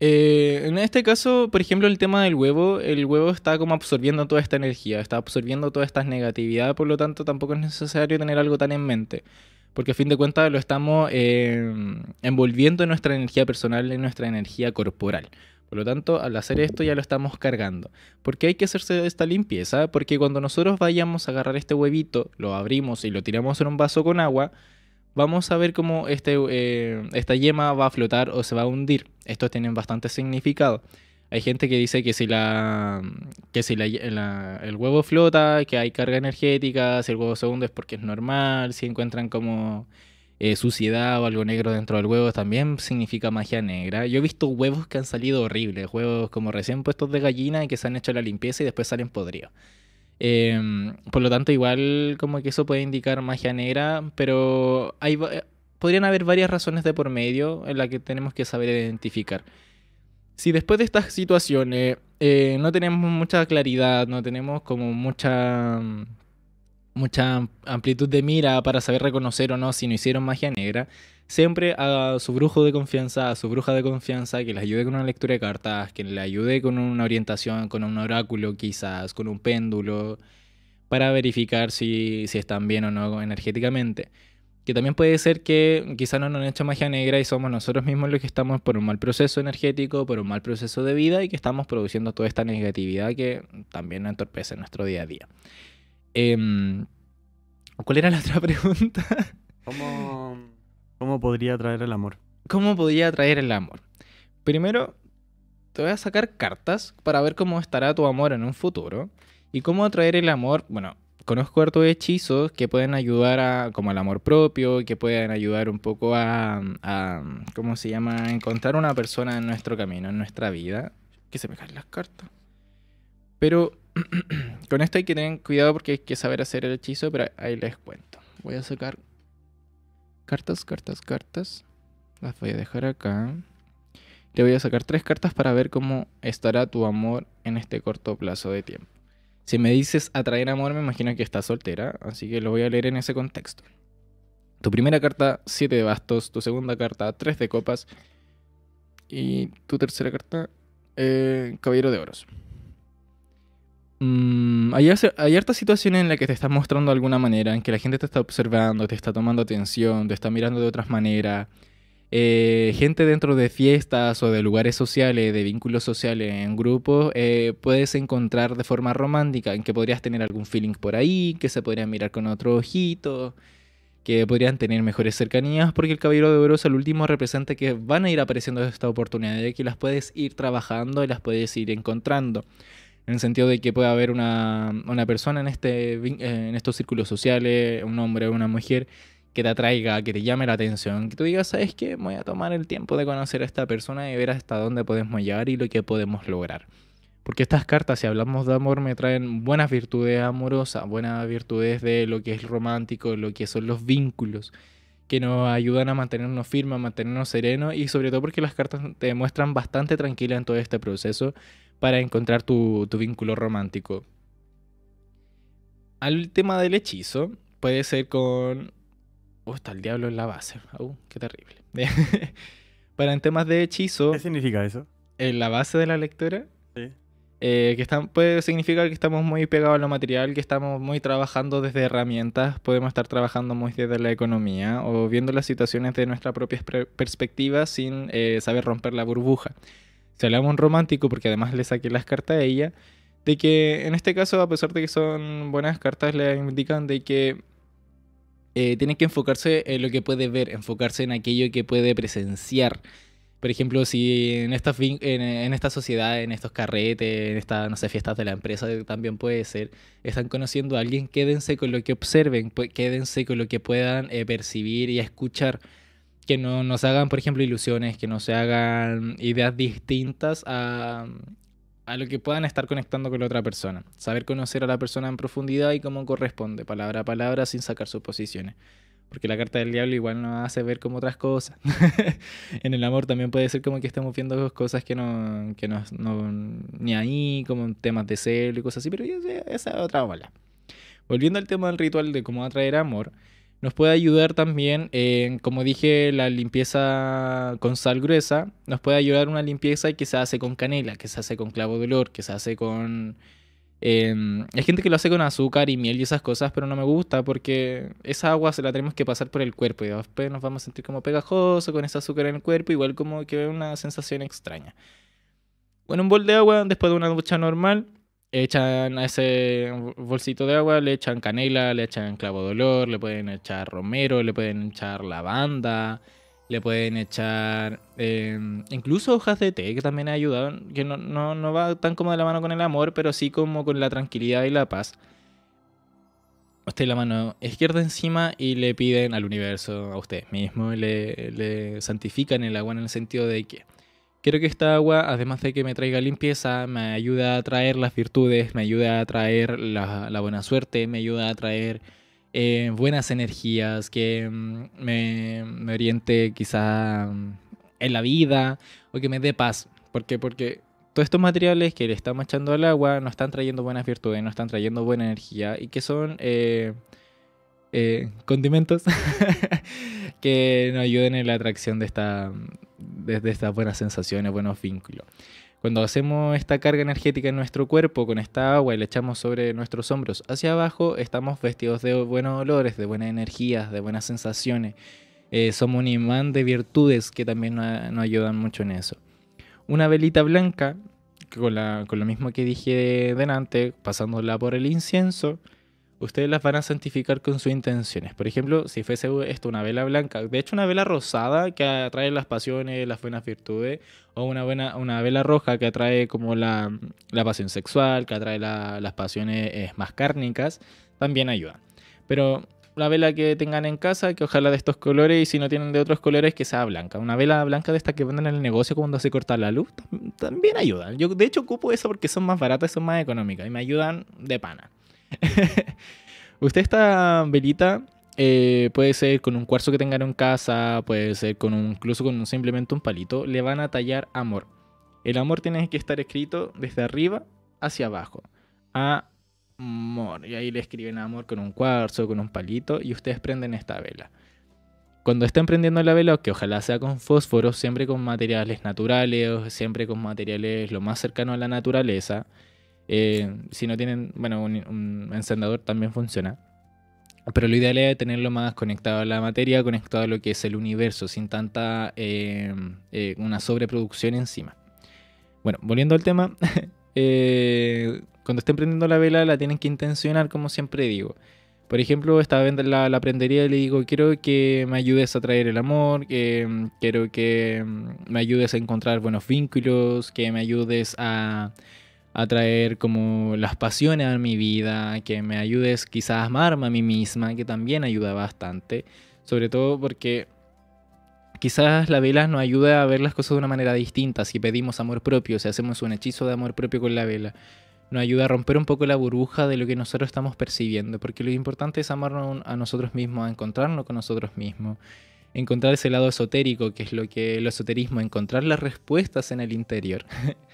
Eh, en este caso, por ejemplo, el tema del huevo, el huevo está como absorbiendo toda esta energía, está absorbiendo toda esta negatividad, por lo tanto tampoco es necesario tener algo tan en mente, porque a fin de cuentas lo estamos eh, envolviendo en nuestra energía personal, en nuestra energía corporal. Por lo tanto, al hacer esto ya lo estamos cargando. ¿Por qué hay que hacerse esta limpieza? Porque cuando nosotros vayamos a agarrar este huevito, lo abrimos y lo tiramos en un vaso con agua, vamos a ver cómo este, eh, esta yema va a flotar o se va a hundir. Estos tienen bastante significado. Hay gente que dice que si, la, que si el huevo flota, que hay carga energética, si el huevo se hunde es porque es normal, si encuentran como eh, suciedad o algo negro dentro del huevo, también significa magia negra. Yo he visto huevos que han salido horribles, huevos como recién puestos de gallina y que se han hecho la limpieza y después salen podridos. Em, por lo tanto, igual como que eso puede indicar magia negra, pero eh, podrían haber varias razones de por medio en las que tenemos que saber identificar. Si después de estas situaciones eh, no tenemos mucha claridad, no tenemos como mucha mm, mucha amplitud de mira para saber reconocer o no si no hicieron magia negra, siempre a su brujo de confianza, a su bruja de confianza, que le ayude con una lectura de cartas, que le ayude con una orientación, con un oráculo quizás, con un péndulo, para verificar si, están bien o no energéticamente. Que también puede ser que quizás no nos han hecho magia negra y somos nosotros mismos los que estamos por un mal proceso energético, por un mal proceso de vida y que estamos produciendo toda esta negatividad que también entorpece nuestro día a día. Em, ¿Cuál era la otra pregunta? ¿Cómo, ¿Cómo podría atraer el amor? ¿Cómo podría atraer el amor? Primero, te voy a sacar cartas para ver cómo estará tu amor en un futuro. Y cómo atraer el amor, bueno, conozco harto de hechizos que pueden ayudar a, como al amor propio, que pueden ayudar un poco a, a ¿cómo se llama?, encontrar una persona en nuestro camino, en nuestra vida. Que se me caen las cartas. Pero con esto hay que tener cuidado porque hay que saber hacer el hechizo, pero ahí les cuento. Voy a sacar Cartas, cartas, cartas. Las voy a dejar acá. Te voy a sacar tres cartas para ver cómo estará tu amor en este corto plazo de tiempo. Si me dices atraer amor, me imagino que estás soltera, así que lo voy a leer en ese contexto. Tu primera carta, siete de bastos. Tu segunda carta, tres de copas. Y tu tercera carta, eh, Caballero de Oros. Mm, hay, hay situaciones en las que te estás mostrando de alguna manera, en que la gente te está observando, te está tomando atención, te está mirando de otras maneras. Eh, gente dentro de fiestas o de lugares sociales, de vínculos sociales en grupos, eh, puedes encontrar de forma romántica, en que podrías tener algún feeling por ahí, que se podrían mirar con otro ojito, que podrían tener mejores cercanías, porque el Caballero de es el último representa que van a ir apareciendo estas oportunidades, que las puedes ir trabajando y las puedes ir encontrando en el sentido de que puede haber una, una persona en, este, eh, en estos círculos sociales, un hombre o una mujer, que te atraiga, que te llame la atención, que tú digas, ¿sabes qué? Voy a tomar el tiempo de conocer a esta persona y ver hasta dónde podemos llegar y lo que podemos lograr. Porque estas cartas, si hablamos de amor, me traen buenas virtudes amorosas, buenas virtudes de lo que es romántico, lo que son los vínculos, que nos ayudan a mantenernos firmes, a mantenernos serenos y sobre todo porque las cartas te muestran bastante tranquila en todo este proceso, para encontrar tu, tu vínculo romántico. Al tema del hechizo, puede ser con... Oh, está el diablo en la base. Uh, qué terrible. para en temas de hechizo... ¿Qué significa eso? En la base de la lectura. Sí. Eh, que están, puede significar que estamos muy pegados a lo material, que estamos muy trabajando desde herramientas, podemos estar trabajando muy desde la economía o viendo las situaciones de nuestra propia perspectivas sin eh, saber romper la burbuja. Se le un romántico porque además le saqué las cartas a ella. De que en este caso, a pesar de que son buenas cartas, le indican de que eh, tiene que enfocarse en lo que puede ver, enfocarse en aquello que puede presenciar. Por ejemplo, si en esta, en, esta sociedad, en estos carretes, en estas, no sé, fiestas de la empresa, también puede ser, están conociendo a alguien, quédense con lo que observen, pues, quédense con lo que puedan eh, percibir y escuchar que no nos hagan, por ejemplo, ilusiones, que no se hagan ideas distintas a, lo que puedan estar conectando con la otra persona. Saber conocer a la persona en profundidad y cómo corresponde, palabra a palabra, sin sacar suposiciones. Porque la carta del diablo igual nos hace ver como otras cosas. en el amor también puede ser como que estamos viendo cosas que no, que ni ahí, como temas de celo y cosas así, pero esa es otra bola. Volviendo al tema del ritual de cómo atraer amor, nos puede ayudar también, como dije, la limpieza con sal gruesa. Nos puede ayudar una limpieza que se hace con canela, que se hace con clavo de olor, que se hace con... Em, hay gente que lo hace con azúcar y miel y esas cosas, pero no me gusta porque esa agua se la tenemos que pasar por el cuerpo y después nos vamos a sentir como pegajoso con ese azúcar en el cuerpo, igual como que una sensación extraña. Bueno, un bol de agua después de una ducha normal, echan a ese bolsito de agua, le echan canela, le echan clavo de olor, le pueden echar romero, le pueden echar lavanda, le pueden echar em, incluso hojas de té, que también ha ayudado, que no, va tan como de la mano con el amor, pero sí como con la tranquilidad y la paz. Usted la mano izquierda encima y le piden al universo, a usted mismo, le santifican el agua en el sentido de que Quiero que esta agua, además de que me traiga limpieza, me ayude a traer las virtudes, me ayude a traer la, buena suerte, me ayude a traer eh, buenas energías, que mm, me, oriente quizá mm, en la vida o que me dé paz. Porque, porque todos estos materiales que le estamos echando al agua no están trayendo buenas virtudes, no están trayendo buena energía y que son... Eh, eh, condimentos que nos ayuden en la atracción de esta, desde estas buenas sensaciones, buenos vínculos. Cuando hacemos esta carga energética en nuestro cuerpo con esta agua y la echamos sobre nuestros hombros hacia abajo, estamos vestidos de buenos olores, de buenas energías, de buenas sensaciones. Eh, somos un imán de virtudes que también nos, ayudan mucho en eso. Una velita blanca, con, con lo mismo que dije delante, pasándola por el incienso, ustedes las van a santificar con sus intenciones. Por ejemplo, si fuese esto una vela blanca, de hecho una vela rosada que atrae las pasiones, las buenas virtudes, o una, buena, una vela roja que atrae como la, pasión sexual, que atrae las pasiones eh, más cárnicas, también ayuda. Pero una vela que tengan en casa, que ojalá de estos colores, y si no tienen de otros colores, que sea blanca. Una vela blanca de estas que venden en el negocio cuando se corta la luz, también ayuda. Yo de hecho ocupo eso porque son más baratas, son más económicas y me ayudan de pana. Usted esta velita eh, puede ser con un cuarzo que tengan en casa, puede ser con incluso con simplemente un palito, le van a tallar amor. El amor tiene que estar escrito desde arriba hacia abajo. Amor. Y ahí le escriben amor con un cuarzo, con un palito y ustedes prenden esta vela. Cuando estén prendiendo la vela, que ojalá sea con fósforo, siempre con materiales naturales, siempre con materiales lo más cercano a la naturaleza, eh, si no tienen, bueno, un, encendador encendedor también funciona. Pero lo ideal es tenerlo más conectado a la materia, conectado a lo que es el universo, sin tanta eh, eh, una sobreproducción encima. Bueno, volviendo al tema, cuando estén prendiendo la vela la tienen que intencionar, como siempre digo. Por ejemplo, estaba vez la, la prendería y le digo, quiero que me ayudes a traer el amor, que, quiero que me ayudes a encontrar buenos vínculos, que me ayudes a atraer como las pasiones a mi vida, que me ayudes quizás a amarme a mí misma, que también ayuda bastante, sobre todo porque quizás la vela nos ayuda a ver las cosas de una manera distinta, si pedimos amor propio, si hacemos un hechizo de amor propio con la vela, nos ayuda a romper un poco la burbuja de lo que nosotros estamos percibiendo, porque lo importante es amarnos a nosotros mismos, a encontrarnos con nosotros mismos encontrar ese lado esotérico, que es lo que el esoterismo, encontrar las respuestas en el interior.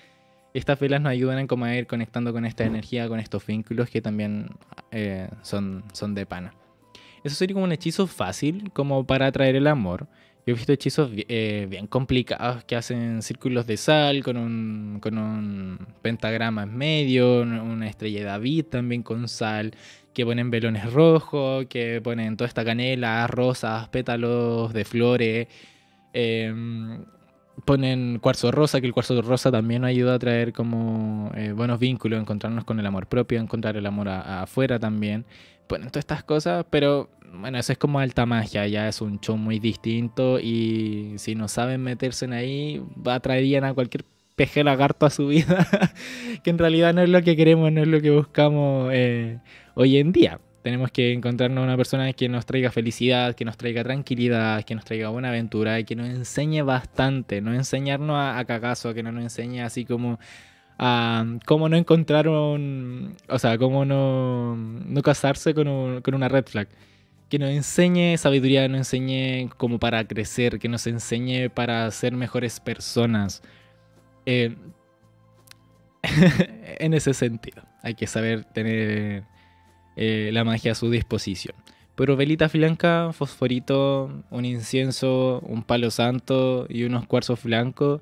Estas velas nos ayudan como a ir conectando con esta energía, con estos vínculos que también eh, son, son de pana. Eso sería como un hechizo fácil, como para atraer el amor. Yo he visto hechizos eh, bien complicados que hacen círculos de sal con un, con un pentagrama en medio, una estrella de David también con sal, que ponen velones rojos, que ponen toda esta canela, rosas, pétalos de flores. Em, ponen cuarzo rosa, que el cuarzo rosa también nos ayuda a traer como eh, buenos vínculos, encontrarnos con el amor propio, encontrar el amor afuera también. Ponen todas estas cosas, pero bueno, eso es como alta magia, ya es un show muy distinto y si no saben meterse en ahí, atraerían a cualquier peje lagarto a su vida, que en realidad no es lo que queremos, no es lo que buscamos eh, hoy en día. Tenemos que encontrarnos una persona que nos traiga felicidad, que nos traiga tranquilidad, que nos traiga buena aventura y que nos enseñe bastante. No enseñarnos a, a cagazo, que no nos enseñe así como a cómo no encontrar un. O sea, cómo no, no casarse con, una red flag que nos enseñe sabiduría, nos enseñe como para crecer, que nos enseñe para ser mejores personas. Eh, en ese sentido, hay que saber tener eh, la magia a su disposición. Pero velita blanca, fosforito, un incienso, un palo santo y unos cuarzos blancos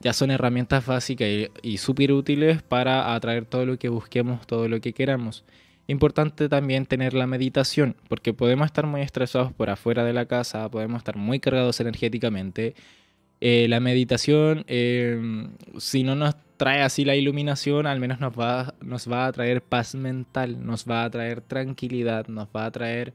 ya son herramientas básicas y, súper útiles para atraer todo lo que busquemos, todo lo que queramos. Importante también tener la meditación, porque podemos estar muy estresados por afuera de la casa, podemos estar muy cargados energéticamente. Eh, la meditación, eh, si no nos trae así la iluminación, al menos nos va, nos va a traer paz mental, nos va a traer tranquilidad, nos va a traer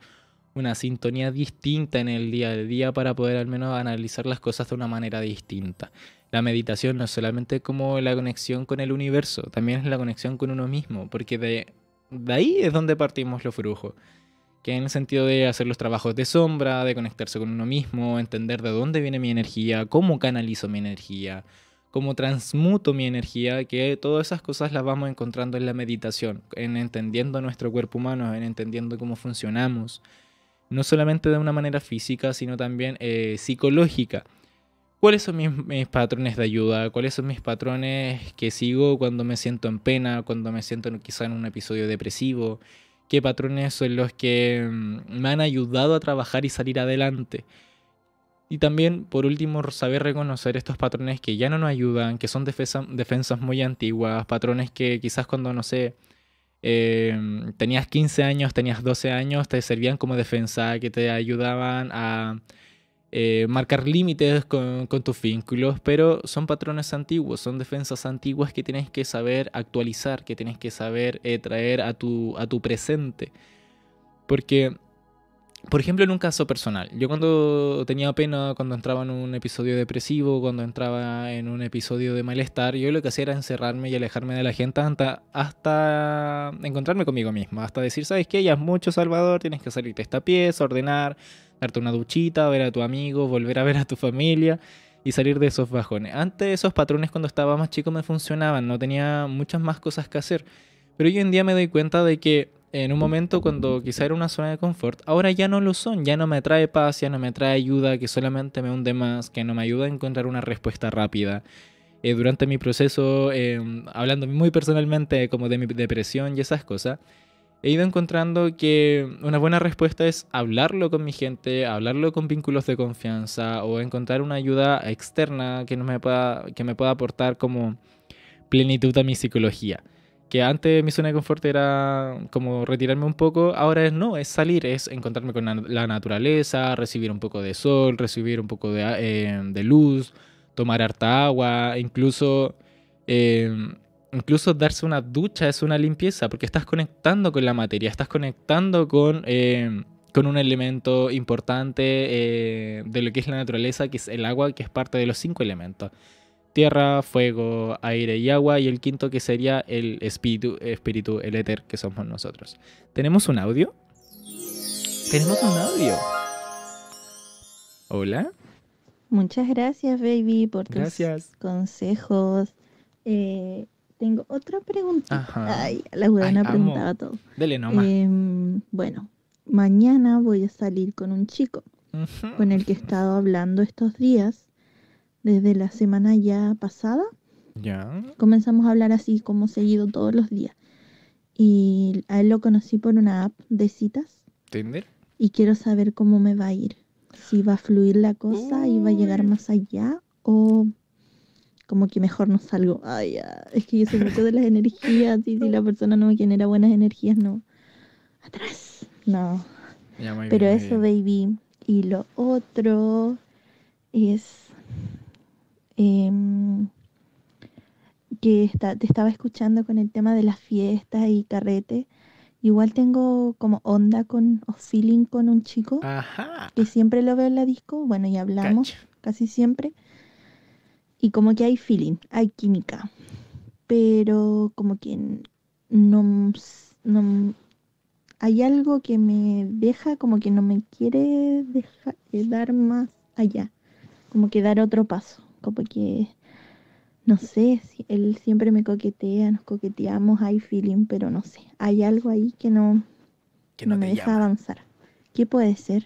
una sintonía distinta en el día a día para poder al menos analizar las cosas de una manera distinta. La meditación no es solamente como la conexión con el universo, también es la conexión con uno mismo, porque de, ahí es donde partimos los brujos. Que en el sentido de hacer los trabajos de sombra, de conectarse con uno mismo, entender de dónde viene mi energía, cómo canalizo mi energía, cómo transmuto mi energía, que todas esas cosas las vamos encontrando en la meditación, en entendiendo nuestro cuerpo humano, en entendiendo cómo funcionamos, no solamente de una manera física, sino también eh, psicológica. ¿Cuáles son mis, mis, patrones de ayuda? ¿Cuáles son mis patrones que sigo cuando me siento en pena, cuando me siento quizá en un episodio depresivo? ¿Qué patrones son los que mm, me han ayudado a trabajar y salir adelante? Y también, por último, saber reconocer estos patrones que ya no nos ayudan, que son defensas muy antiguas, patrones que quizás cuando, no sé, eh, tenías 15 años, tenías 12 años, te servían como defensa, que te ayudaban a eh, marcar límites con, tus vínculos, pero son patrones antiguos, son defensas antiguas que tienes que saber actualizar, que tienes que saber eh, traer a tu, a tu presente. Porque por ejemplo, en un caso personal, yo cuando tenía pena, cuando entraba en un episodio depresivo, cuando entraba en un episodio de malestar, yo lo que hacía era encerrarme y alejarme de la gente hasta, encontrarme conmigo mismo, hasta decir, ¿sabes qué? Ya es mucho, Salvador, tienes que salirte esta pieza, ordenar, darte una duchita, ver a tu amigo, volver a ver a tu familia y salir de esos bajones. Antes esos patrones cuando estaba más chico me funcionaban, no tenía muchas más cosas que hacer, pero hoy en día me doy cuenta de que en un momento cuando quizá era una zona de confort, ahora ya no lo son, ya no me trae paz, ya no me trae ayuda, que solamente me hunde más, que no me ayuda a encontrar una respuesta rápida. Eh, durante mi proceso, em, hablando muy personalmente como de mi depresión y esas cosas, he ido encontrando que una buena respuesta es hablarlo con mi gente, hablarlo con vínculos de confianza o encontrar una ayuda externa que, no me, pueda, que me pueda aportar como plenitud a mi psicología antes mi zona de confort era como retirarme un poco, ahora es no, es salir, es encontrarme con la, naturaleza, recibir un poco de sol, recibir un poco de, eh, luz, tomar harta agua, incluso, eh, incluso darse una ducha es una limpieza, porque estás conectando con la materia, estás conectando con, eh, con un elemento importante de lo que es la naturaleza, que es el agua, que es parte de los cinco elementos tierra, fuego, aire y agua, y el quinto que sería el espíritu, el éter que somos nosotros. ¿Tenemos un audio? Tenemos un audio. Hola. Muchas gracias, baby, por tus consejos. Eh, tengo otra pregunta. Ajá. Ay, la huevona preguntaba todo. Dele nomás. Em, bueno, mañana voy a salir con un chico con el que he estado hablando estos días desde la semana ya pasada. Ya. Comenzamos a hablar así como seguido todos los días. Y a él lo conocí por una app de citas. ¿Tinder? Y quiero saber cómo me va a ir. Si va a fluir la cosa y va a llegar más allá o como que mejor no salgo. Ay, es que yo soy mucho de las energías y si la persona no me genera buenas energías, no. Atrás. No. Pero eso, baby. Y lo otro es Em, que te estaba escuchando con el tema de las fiestas y carrete. Igual tengo como onda con o feeling con un chico que siempre lo veo en la disco, bueno, y hablamos casi siempre. Y como que hay feeling, hay química. Pero como que no, hay algo que me deja como que no me quiere dejar, eh, dar más allá, como que dar otro paso. Porque, no sé, si él siempre me coquetea, nos coqueteamos, hay feeling, pero no sé, hay algo ahí que no, que no, me deja avanzar. ¿Qué puede ser?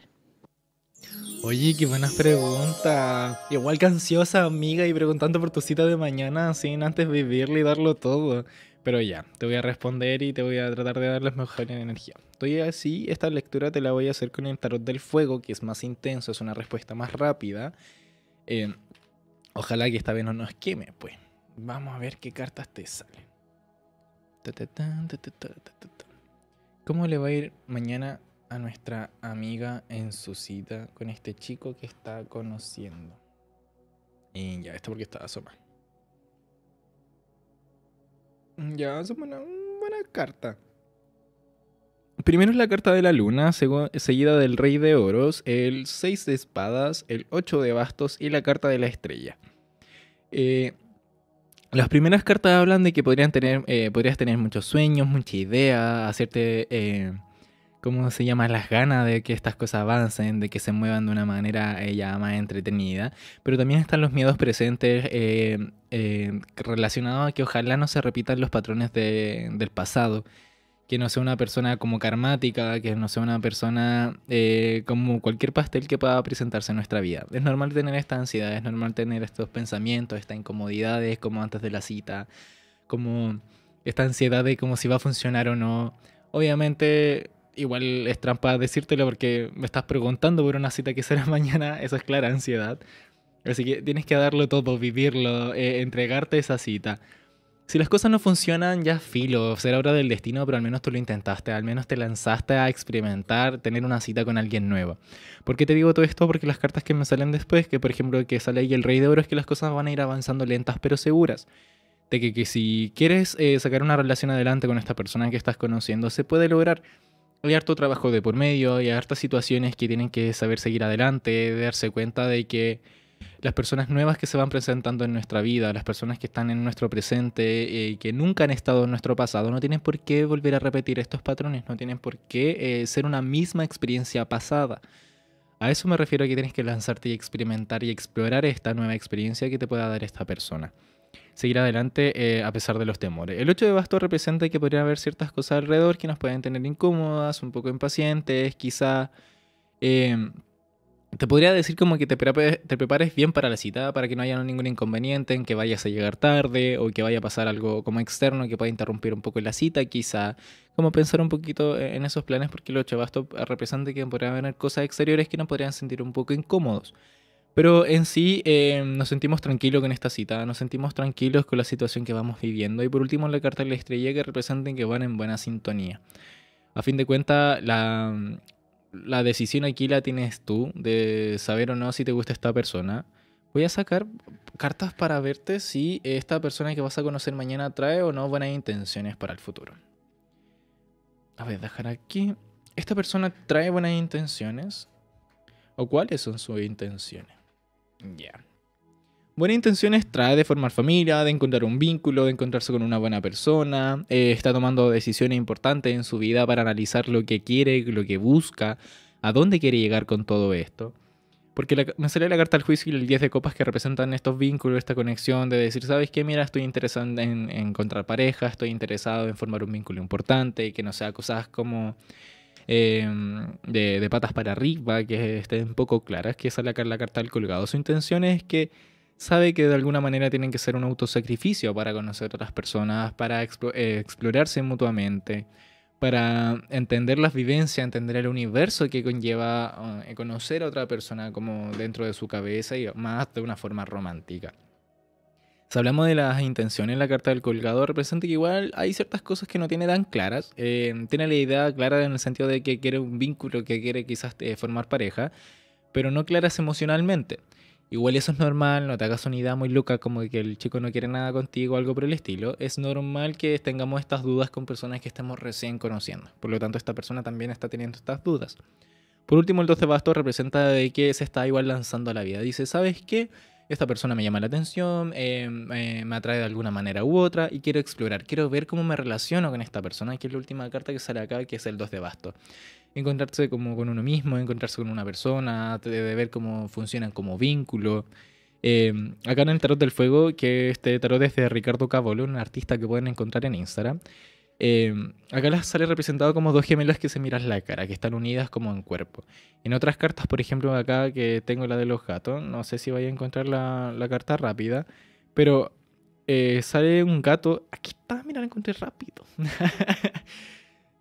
Oye, qué buenas preguntas. Igual que ansiosa, amiga, y preguntando por tu cita de mañana sin antes vivirle y darlo todo. Pero ya, te voy a responder y te voy a tratar de darles las mejores energía, Estoy así, esta lectura te la voy a hacer con el tarot del fuego, que es más intenso, es una respuesta más rápida. Eh, Ojalá que esta vez no nos queme, pues. Vamos a ver qué cartas te salen. ¿Cómo le va a ir mañana a nuestra amiga en su cita con este chico que está conociendo? Y ya, esto porque está asoma. Ya, es una buena carta. Primero es la carta de la luna, seguida del rey de oros, el seis de espadas, el ocho de bastos y la carta de la estrella. Eh, las primeras cartas hablan de que podrían tener, eh, podrías tener muchos sueños, mucha idea, hacerte, eh, ¿cómo se llama?, las ganas de que estas cosas avancen, de que se muevan de una manera ya más entretenida. Pero también están los miedos presentes relacionados a que ojalá no se repitan los patrones del pasado que no sea una persona como karmática, que no sea una persona eh, como cualquier pastel que pueda presentarse en nuestra vida. Es normal tener esta ansiedad, es normal tener estos pensamientos, estas incomodidades, como antes de la cita, como esta ansiedad de como si va a funcionar o no. Obviamente, igual es trampa decírtelo porque me estás preguntando por una cita que será mañana, eso es clara ansiedad. Así que tienes que darlo todo, vivirlo, eh, entregarte esa cita si las cosas no funcionan, ya filo, será hora del destino, pero al menos tú lo intentaste, al menos te lanzaste a experimentar, tener una cita con alguien nuevo. ¿Por qué te digo todo esto? Porque las cartas que me salen después, que por ejemplo que sale ahí el Rey de Oro, es que las cosas van a ir avanzando lentas pero seguras. De que, si quieres eh, sacar una relación adelante con esta persona que estás conociendo, se puede lograr. Hay harto trabajo de por medio, hay hartas situaciones que tienen que saber seguir adelante, darse cuenta de que las personas nuevas que se van presentando en nuestra vida, las personas que están en nuestro presente, y eh, que nunca han estado en nuestro pasado, no tienen por qué volver a repetir estos patrones, no tienen por qué eh, ser una misma experiencia pasada. A eso me refiero a que tienes que lanzarte y experimentar y explorar esta nueva experiencia que te pueda dar esta persona. Seguir adelante eh, a pesar de los temores. El 8 de basto representa que podrían haber ciertas cosas alrededor que nos pueden tener incómodas, un poco impacientes, quizá te podría decir como que te, prepares, bien para la cita, para que no haya ningún inconveniente en que vayas a llegar tarde o que vaya a pasar algo como externo que pueda interrumpir un poco la cita, quizá. Como pensar un poquito e-, en esos planes, porque los chavastos representa que podrían haber cosas exteriores que nos podrían sentir un poco incómodos. Pero en sí em, nos sentimos tranquilos con esta cita, nos sentimos tranquilos con la situación que vamos viviendo. Y por último, la carta de la estrella que representen que van en buena sintonía. A fin de cuentas, la, la decisión aquí la tienes tú de saber o no si te gusta esta persona. Voy a sacar cartas para verte si esta persona que vas a conocer mañana trae o no buenas intenciones para el futuro. A ver, dejar aquí. ¿Esta persona trae buenas intenciones? ¿O cuáles son sus intenciones? Ya intención es trae de formar familia, de encontrar un vínculo, de encontrarse con una buena persona, eh, está tomando decisiones importantes en su vida para analizar lo que quiere, lo que busca, a dónde quiere llegar con todo esto. Porque me sale la carta al juicio y el 10 de copas que representan estos vínculos, esta conexión de decir, ¿sabes qué? Mira, estoy interesado en, encontrar pareja, estoy interesado en formar un vínculo importante y que no sea cosas como em, de, patas para arriba, que estén poco claras, que sale acá la, la carta del colgado. Su intención es que sabe que de alguna manera tienen que ser un autosacrificio para conocer a otras personas, para eh, explorarse mutuamente, para entender las vivencias, entender el universo que conlleva eh, conocer a otra persona como dentro de su cabeza y más de una forma romántica. Si hablamos de las intenciones, la carta del colgado representa que igual hay ciertas cosas que no tiene tan claras. Eh, tiene la idea clara en el sentido de que quiere un vínculo, que quiere quizás formar pareja, pero no claras emocionalmente. Igual eso es normal, no te hagas una idea muy loca como que el chico no quiere nada contigo o algo por el estilo. Es normal que tengamos estas dudas con personas que estemos recién conociendo. Por lo tanto, esta persona también está teniendo estas dudas. Por último, el 2 de basto representa de que se está igual lanzando a la vida. Dice, ¿sabes qué? Esta persona me llama la atención, em, em, me atrae de alguna manera u otra y quiero explorar, quiero ver cómo me relaciono con esta persona, que es la última carta que sale acá, que es el 2 de basto encontrarse como con uno mismo, encontrarse con una persona, de ver cómo funcionan como vínculo. Em, acá en el Tarot del Fuego, que este tarot es de Ricardo Cavolo, un artista que pueden encontrar en Instagram. Em, acá sale representado como dos gemelas que se miran la cara, que están unidas como en cuerpo. En otras cartas, por ejemplo, acá que tengo la de los gatos, no sé si vaya a encontrar la, carta rápida, pero eh, sale un gato. Aquí está, mira, la encontré rápido.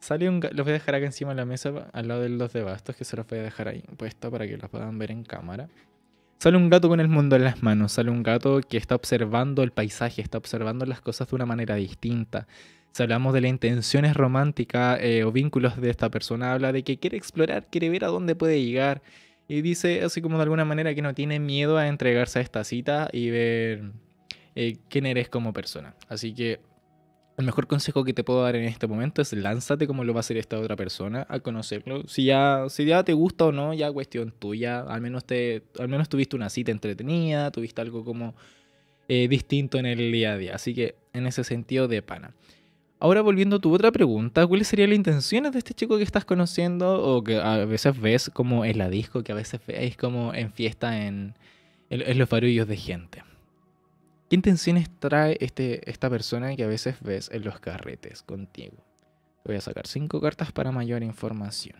Sale un... Los voy a dejar acá encima de la mesa, al lado de los de bastos, que se los voy a dejar ahí puesto para que los puedan ver en cámara. Sale un gato con el mundo en las manos, sale un gato que está observando el paisaje, está observando las cosas de una manera distinta. Si hablamos de las intenciones románticas eh, o vínculos de esta persona, habla de que quiere explorar, quiere ver a dónde puede llegar. Y dice así como de alguna manera que no tiene miedo a entregarse a esta cita y ver eh, quién eres como persona. Así que el mejor consejo que te puedo dar en este momento es lánzate como lo va a hacer esta otra persona a conocerlo. Si ya, si ya te gusta o no, ya cuestión tuya. Al menos, te, al menos tuviste una cita entretenida, tuviste algo como eh, distinto en el día a día. Así que en ese sentido de pana. Ahora volviendo a tu otra pregunta, ¿cuáles serían las intenciones de este chico que estás conociendo o que a veces ves como en la disco, que a veces es como en fiesta en, en los barullos de gente? ¿Qué intenciones trae este, esta persona que a veces ves en los carretes contigo? Voy a sacar 5 cartas para mayor información.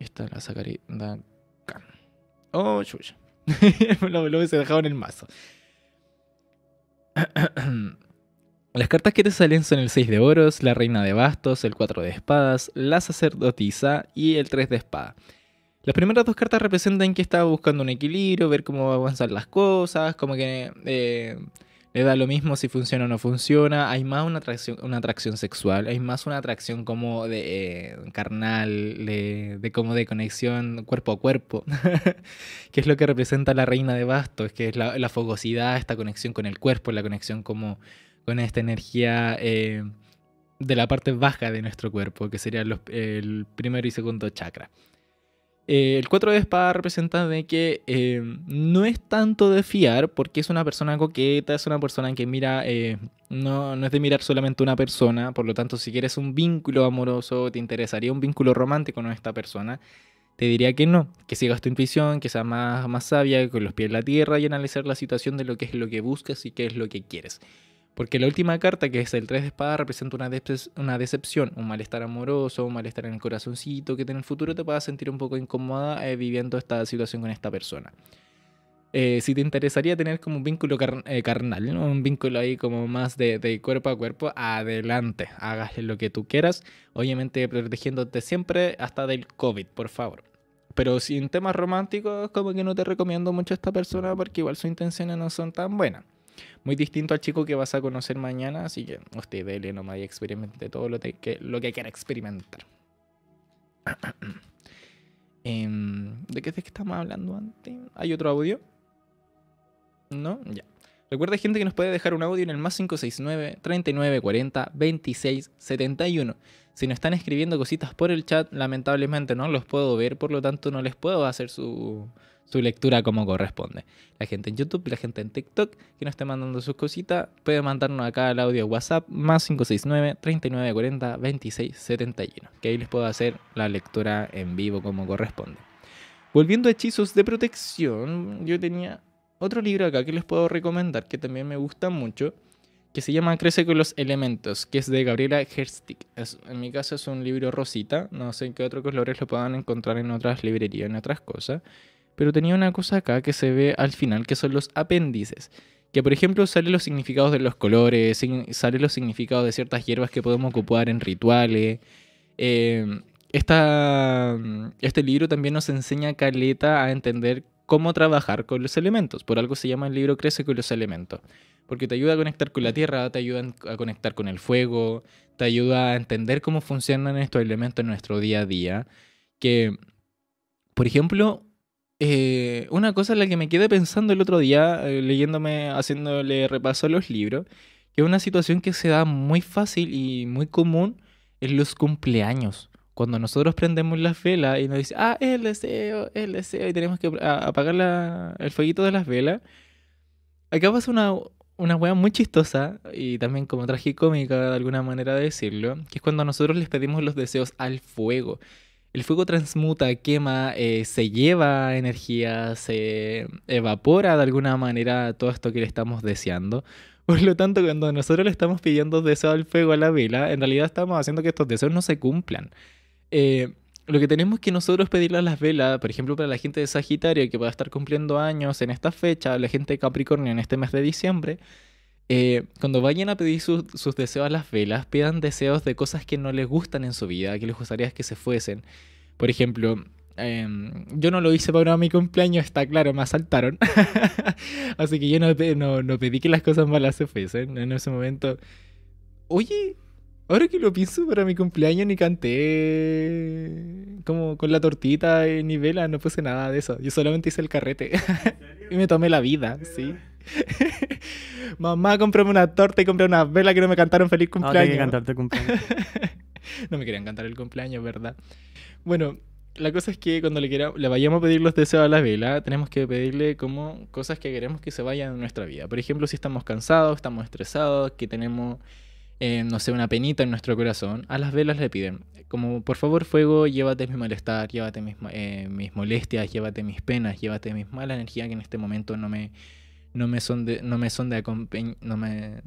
Esta la sacaré Oh, chucha. lo, lo hubiese dejado en el mazo. Las cartas que te salen son el 6 de oros, la reina de bastos, el 4 de espadas, la sacerdotisa y el 3 de espada. Las primeras dos cartas representan que estaba buscando un equilibrio, ver cómo a avanzan las cosas, como que eh, le da lo mismo si funciona o no funciona. Hay más una atracción, una atracción sexual, hay más una atracción como de eh, carnal, de, como de conexión cuerpo a cuerpo, que es lo que representa la reina de bastos, que es la, fogosidad, esta conexión con el cuerpo, la conexión como con esta energía. Eh, de la parte baja de nuestro cuerpo, que serían el primero y segundo chakra. Eh, el 4 de espada representa de que eh, no es tanto de fiar porque es una persona coqueta, es una persona que mira, eh, no, es de mirar solamente una persona, por lo tanto si quieres un vínculo amoroso, te interesaría un vínculo romántico con esta persona, te diría que no, que sigas tu intuición, que seas más, más sabia, con los pies en la tierra y analizar la situación de lo que es lo que buscas y qué es lo que quieres. Porque la última carta, que es el 3 de espada, representa una, decepción, un malestar amoroso, un malestar en el corazoncito, que en el futuro te pueda sentir un poco incómoda eh, viviendo esta situación con esta persona. Eh, si te interesaría tener como un vínculo eh, carnal, un vínculo ahí como más de, cuerpo a cuerpo, adelante, hagas lo que tú quieras, obviamente protegiéndote siempre hasta del COVID, por favor. Pero sin temas románticos, como que no te recomiendo mucho a esta persona porque igual sus intenciones no son tan buenas muy distinto al chico que vas a conocer mañana, así que usted dele nomás y experimente todo lo, que, lo que quiera experimentar. Em, ¿De qué es que estamos hablando antes? ¿Hay otro audio? ¿No? Ya. Recuerda, gente, que nos puede dejar un audio en el más 569 3940 2671 Si nos están escribiendo cositas por el chat, lamentablemente no los puedo ver, por lo tanto no les puedo hacer su, su lectura como corresponde. La gente en YouTube, la gente en TikTok que nos esté mandando sus cositas, puede mandarnos acá al audio WhatsApp más 569 3940 2671, que ahí les puedo hacer la lectura en vivo como corresponde. Volviendo a hechizos de protección, yo tenía otro libro acá que les puedo recomendar que también me gusta mucho, que se llama Crece con los elementos, que es de Gabriela Herstick. en mi caso es un libro rosita, no sé en qué otros colores lo puedan encontrar en otras librerías, en otras cosas pero tenía una cosa acá que se ve al final, que son los apéndices. Que por ejemplo salen los significados de los colores, salen los significados de ciertas hierbas que podemos ocupar en rituales. Em, este libro también nos enseña a Caleta a entender cómo trabajar con los elementos. Por algo se llama el libro Crece con los elementos. Porque te ayuda a conectar con la tierra, te ayuda a conectar con el fuego, te ayuda a entender cómo funcionan estos elementos en nuestro día a día. Que, por ejemplo, eh, una cosa en la que me quedé pensando el otro día, eh, leyéndome, haciéndole repaso a los libros, que es una situación que se da muy fácil y muy común en los cumpleaños. Cuando nosotros prendemos las velas y nos dicen, ah, el deseo, el deseo, y tenemos que apagar el fueguito de las velas, acá pasa una, una muy chistosa y también como tragicómica de alguna manera de decirlo, que es cuando nosotros les pedimos los deseos al fuego. El fuego transmuta, quema, eh, se lleva energía, se evapora de alguna manera todo esto que le estamos deseando. Por lo tanto, cuando nosotros le estamos pidiendo deseo al fuego a la vela, en realidad estamos haciendo que estos deseos no se cumplan. Eh, lo que tenemos que nosotros pedirle a las velas, por ejemplo, para la gente de Sagitario que pueda estar cumpliendo años en esta fecha, la gente de Capricornio en este mes de diciembre, eh, cuando vayan a pedir sus, deseos a las velas, pidan deseos de cosas que no les gustan en su vida, que les gustaría que se fuesen. Por ejemplo, em, yo no lo hice para mi cumpleaños, está claro, me asaltaron. Así que yo no, pedí que las cosas malas se fuesen en ese momento. Oye, ahora que lo pienso, para mi cumpleaños ni canté como con la tortita ni vela, no puse nada de eso. Yo solamente hice el carrete y me tomé la vida, ¿sí? Mamá, cómprame una torta y compré una vela que no me cantaron feliz ah, cumpleaños. No, me querían cantar el cumpleaños, ¿verdad? Bueno, la cosa es que cuando le, le vayamos a pedir los deseos a la vela, tenemos que pedirle como cosas que queremos que se vayan en nuestra vida. Por ejemplo, si estamos cansados, estamos estresados, que tenemos, eh, no sé, una penita en nuestro corazón, a las velas le piden, como por favor fuego, llévate mi malestar, llévate mis, eh, mis molestias, llévate mis penas, llévate mis mala energía que en este momento no me no me son de, no me son de no me,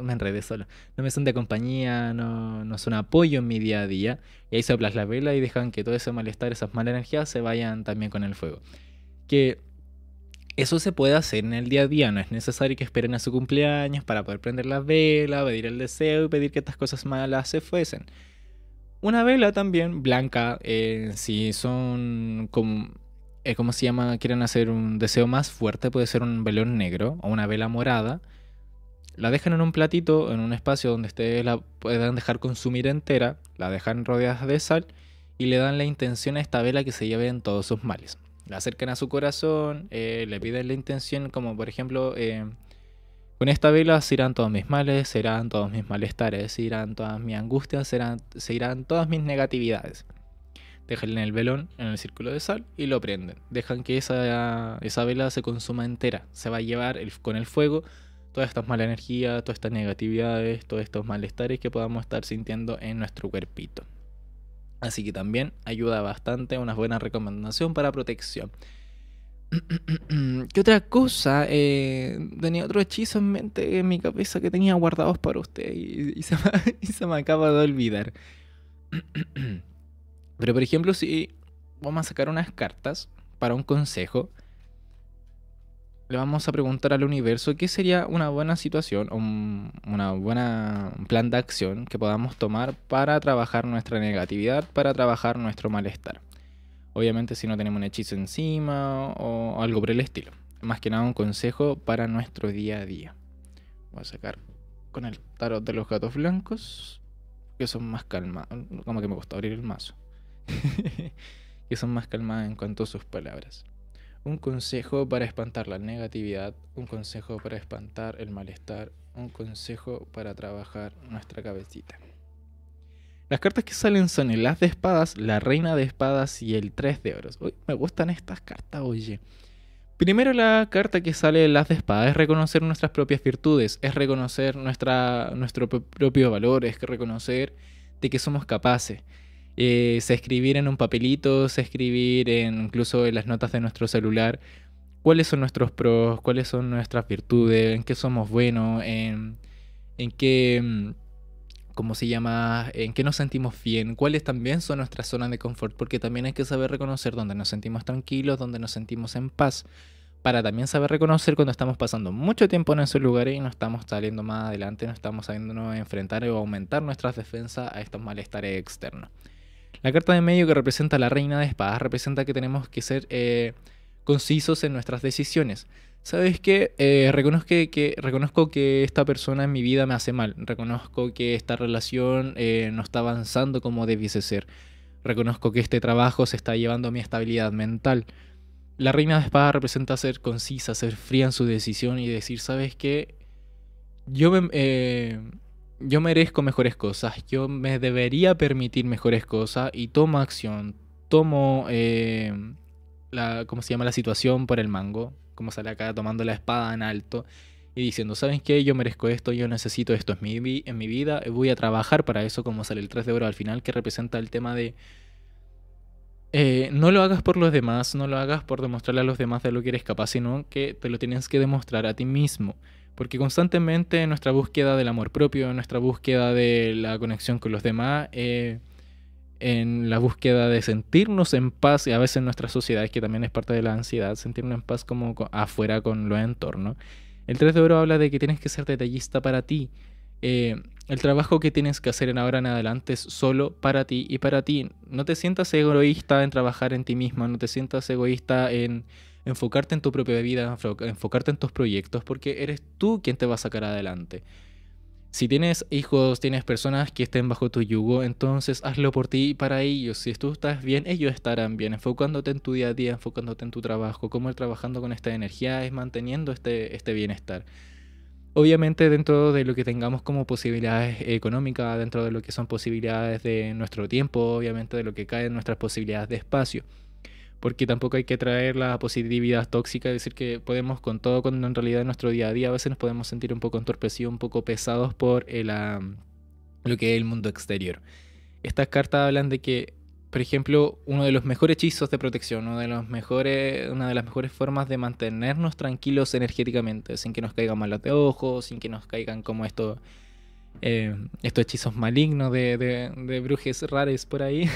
me enredé solo, no me son de compañía, no, no son apoyo en mi día a día. Y ahí se soplas la vela y dejan que todo ese malestar, esas malas energías se vayan también con el fuego. Que eso se puede hacer en el día a día, no es necesario que esperen a su cumpleaños para poder prender la vela, pedir el deseo y pedir que estas cosas malas se fuesen. Una vela también blanca, eh, si son como es eh, ¿cómo se llama? Quieren hacer un deseo más fuerte, puede ser un velón negro o una vela morada. La dejan en un platito, en un espacio donde ustedes la puedan dejar consumir entera, la dejan rodeada de sal y le dan la intención a esta vela que se lleve en todos sus males. La acercan a su corazón, eh, le piden la intención, como por ejemplo, eh, con esta vela se irán todos mis males, irán todos mis malestares, se irán todas mis angustias, se irán todas mis negatividades en el velón en el círculo de sal y lo prenden. Dejan que esa, vela se consuma entera. Se va a llevar con el fuego todas estas malas energías, todas estas negatividades, todos estos malestares que podamos estar sintiendo en nuestro cuerpito. Así que también ayuda bastante una buena recomendación para protección. ¿Qué otra cosa? Eh, tenía otro hechizo en mente en mi cabeza que tenía guardados para usted y, y se me acaba de olvidar. Pero por ejemplo, si vamos a sacar unas cartas para un consejo, le vamos a preguntar al universo qué sería una buena situación o un una buena plan de acción que podamos tomar para trabajar nuestra negatividad, para trabajar nuestro malestar. Obviamente si no tenemos un hechizo encima o, algo por el estilo. Más que nada un consejo para nuestro día a día. Voy a sacar con el tarot de los gatos blancos, que son más calma, como que me gusta abrir el mazo. que son más calmadas en cuanto a sus palabras. Un consejo para espantar la negatividad, un consejo para espantar el malestar, un consejo para trabajar nuestra cabecita. Las cartas que salen son el As de Espadas, la Reina de Espadas y el 3 de Oros. Uy, me gustan estas cartas, oye. Primero la carta que sale el As de Espadas es reconocer nuestras propias virtudes, es reconocer nuestra, nuestro propio valor, es reconocer de que somos capaces. Eh, se escribir en un papelito, se escribir en, incluso en las notas de nuestro celular, cuáles son nuestros pros, cuáles son nuestras virtudes, en qué somos buenos, en, qué... Mm, ¿cómo se llama? ¿En qué nos sentimos bien? ¿Cuáles también son nuestras zonas de confort? Porque también hay que saber reconocer dónde nos sentimos tranquilos, dónde nos sentimos en paz, para también saber reconocer cuando estamos pasando mucho tiempo en esos lugares y no estamos saliendo más adelante, no estamos sabiéndonos enfrentar o aumentar nuestras defensas a estos malestares externos. La carta de medio que representa la reina de espadas representa que tenemos que ser eh, concisos en nuestras decisiones. ¿Sabes qué? Eh, reconozco, que, reconozco que esta persona en mi vida me hace mal. Reconozco que esta relación eh, no está avanzando como debiese ser. Reconozco que este trabajo se está llevando a mi estabilidad mental. La reina de espadas representa ser concisa, ser fría en su decisión y decir, ¿sabes qué? Yo me yo merezco mejores cosas, yo me debería permitir mejores cosas y tomo acción, tomo eh, la, ¿cómo se llama? La situación por el mango, como sale acá tomando la espada en alto y diciendo, ¿saben qué? Yo merezco esto, yo necesito esto en mi, en mi vida, voy a trabajar para eso, como sale el 3 de oro al final, que representa el tema de... Eh, no lo hagas por los demás, no lo hagas por demostrarle a los demás de lo que eres capaz, sino que te lo tienes que demostrar a ti mismo. Porque constantemente en nuestra búsqueda del amor propio, en nuestra búsqueda de la conexión con los demás, eh, en la búsqueda de sentirnos en paz, y a veces en nuestra sociedad, que también es parte de la ansiedad, sentirnos en paz como afuera con lo entorno. El 3 de oro habla de que tienes que ser detallista para ti. Eh, el trabajo que tienes que hacer en ahora en adelante es solo para ti y para ti. No te sientas egoísta en trabajar en ti misma, no te sientas egoísta en enfocarte en tu propia vida, enfocarte en tus proyectos, porque eres tú quien te va a sacar adelante. Si tienes hijos, tienes personas que estén bajo tu yugo, entonces hazlo por ti y para ellos. Si tú estás bien, ellos estarán bien, enfocándote en tu día a día, enfocándote en tu trabajo, cómo el trabajando con esta energía es manteniendo este, este bienestar. Obviamente dentro de lo que tengamos como posibilidades económicas, dentro de lo que son posibilidades de nuestro tiempo, obviamente de lo que cae en nuestras posibilidades de espacio porque tampoco hay que traer la positividad tóxica, decir que podemos con todo cuando en realidad en nuestro día a día a veces nos podemos sentir un poco entorpecidos, un poco pesados por el, lo que es el mundo exterior. Estas cartas hablan de que, por ejemplo, uno de los mejores hechizos de protección, de los mejores, una de las mejores formas de mantenernos tranquilos energéticamente, sin que nos caigan malos de ojos, sin que nos caigan como esto... Eh, estos hechizos malignos de, de, de brujes rares por ahí,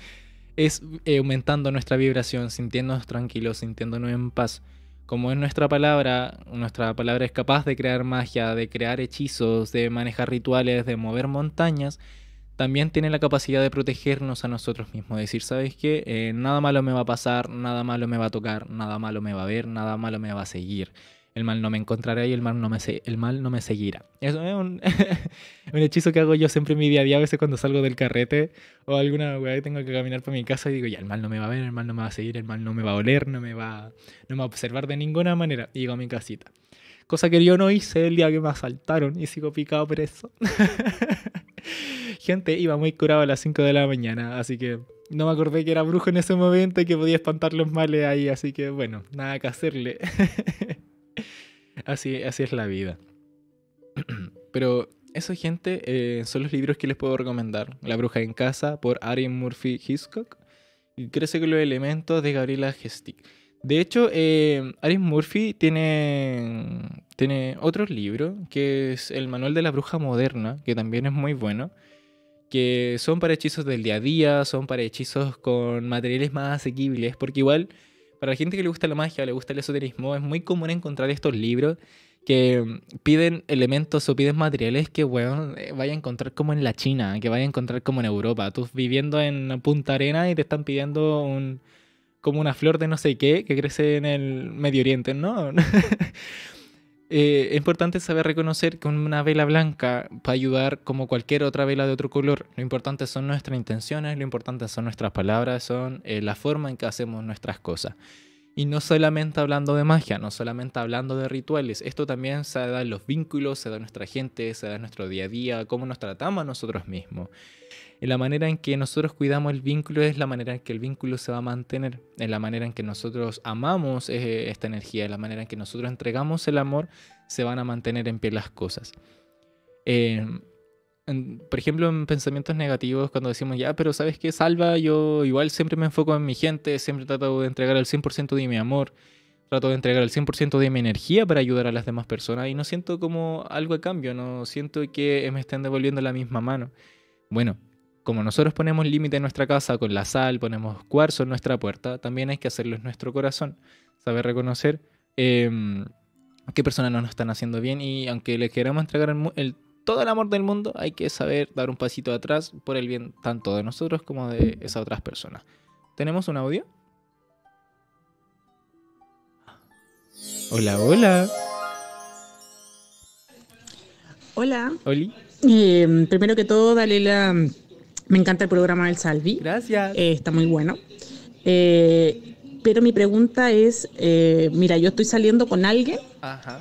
es eh, aumentando nuestra vibración, sintiéndonos tranquilos, sintiéndonos en paz. Como es nuestra palabra, nuestra palabra es capaz de crear magia, de crear hechizos, de manejar rituales, de mover montañas, también tiene la capacidad de protegernos a nosotros mismos, decir, ¿sabes qué? Eh, nada malo me va a pasar, nada malo me va a tocar, nada malo me va a ver, nada malo me va a seguir. El mal no me encontrará y el mal no me, el mal no me seguirá. Eso es un, un, hechizo que hago yo siempre en mi día a día, a veces cuando salgo del carrete o alguna weá tengo que caminar para mi casa y digo, ya, el mal no me va a ver, el mal no me va a seguir, el mal no me va a oler, no me va, no me va a observar de ninguna manera. Y digo a mi casita. Cosa que yo no hice el día que me asaltaron y sigo picado por eso. Gente, iba muy curado a las 5 de la mañana, así que no me acordé que era brujo en ese momento y que podía espantar los males ahí, así que bueno, nada que hacerle. así, es la vida. Pero eso, gente, eh, son los libros que les puedo recomendar. La bruja en casa por Ari Murphy Hitchcock y Crece con los elementos de Gabriela Gestik. De hecho, eh, Murphy tiene, tiene otro libro, que es El Manual de la Bruja Moderna, que también es muy bueno, que son para hechizos del día a día, son para hechizos con materiales más asequibles, porque igual para la gente que le gusta la magia, le gusta el esoterismo, es muy común encontrar estos libros que mm, piden elementos o piden materiales que, bueno, eh, vaya a encontrar como en la China, que vaya a encontrar como en Europa. Tú viviendo en Punta Arena y te están pidiendo como una flor de no sé qué que crece en el Medio Oriente, ¿no? Eh, es importante saber reconocer que una vela blanca va a ayudar como cualquier otra vela de otro color. Lo importante son nuestras intenciones, lo importante son nuestras palabras, son eh, la forma en que hacemos nuestras cosas. Y no solamente hablando de magia, no solamente hablando de rituales, esto también se da en los vínculos, se da en nuestra gente, se da en nuestro día a día, cómo nos tratamos a nosotros mismos en la manera en que nosotros cuidamos el vínculo es la manera en que el vínculo se va a mantener, en la manera en que nosotros amamos eh, esta energía, en la manera en que nosotros entregamos el amor, se van a mantener en pie las cosas. Eh, por ejemplo, en pensamientos negativos, cuando decimos, ya, pero ¿sabes qué? Salva, yo igual siempre me enfoco en mi gente, siempre trato de entregar el 100% de mi amor, trato de entregar el 100% de mi energía para ayudar a las demás personas y no siento como algo a cambio, no siento que me estén devolviendo la misma mano. Bueno, como nosotros ponemos límite en nuestra casa con la sal, ponemos cuarzo en nuestra puerta, también hay que hacerlo en nuestro corazón, saber reconocer em, qué personas no nos están haciendo bien y aunque le queramos entregar todo el amor del mundo, hay que saber dar un pasito atrás por el bien tanto de nosotros como de esas otras personas. ¿Tenemos un audio? Hola, hola. Hola. Oli. Em, primero que todo, dale la me encanta el programa del Salvi. Gracias. Eh, está muy bueno. Eh, pero mi pregunta es, eh, mira, yo estoy saliendo con alguien. Ajá.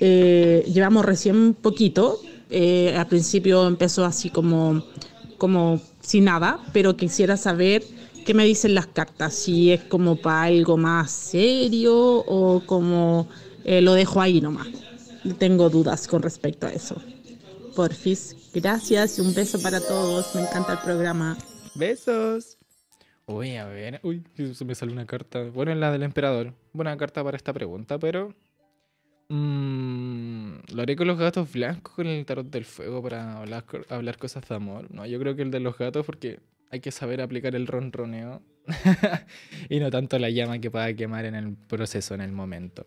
llevamos recién poquito. al principio empezó así como, como sin nada, pero quisiera saber qué me dicen las cartas. Si es como para algo más serio o como lo dejo ahí nomás. Tengo dudas con respecto a eso. Porfis, Gracias y un beso para todos. Me encanta el programa. Besos. Uy, a ver. Uy, se me salió una carta. Bueno, es la del emperador. Buena carta para esta pregunta, pero. Mmm, lo haré con los gatos blancos con el tarot del fuego para hablar cosas de amor. No, yo creo que el de los gatos porque hay que saber aplicar el ronroneo y no tanto la llama que pueda quemar en el proceso, en el momento.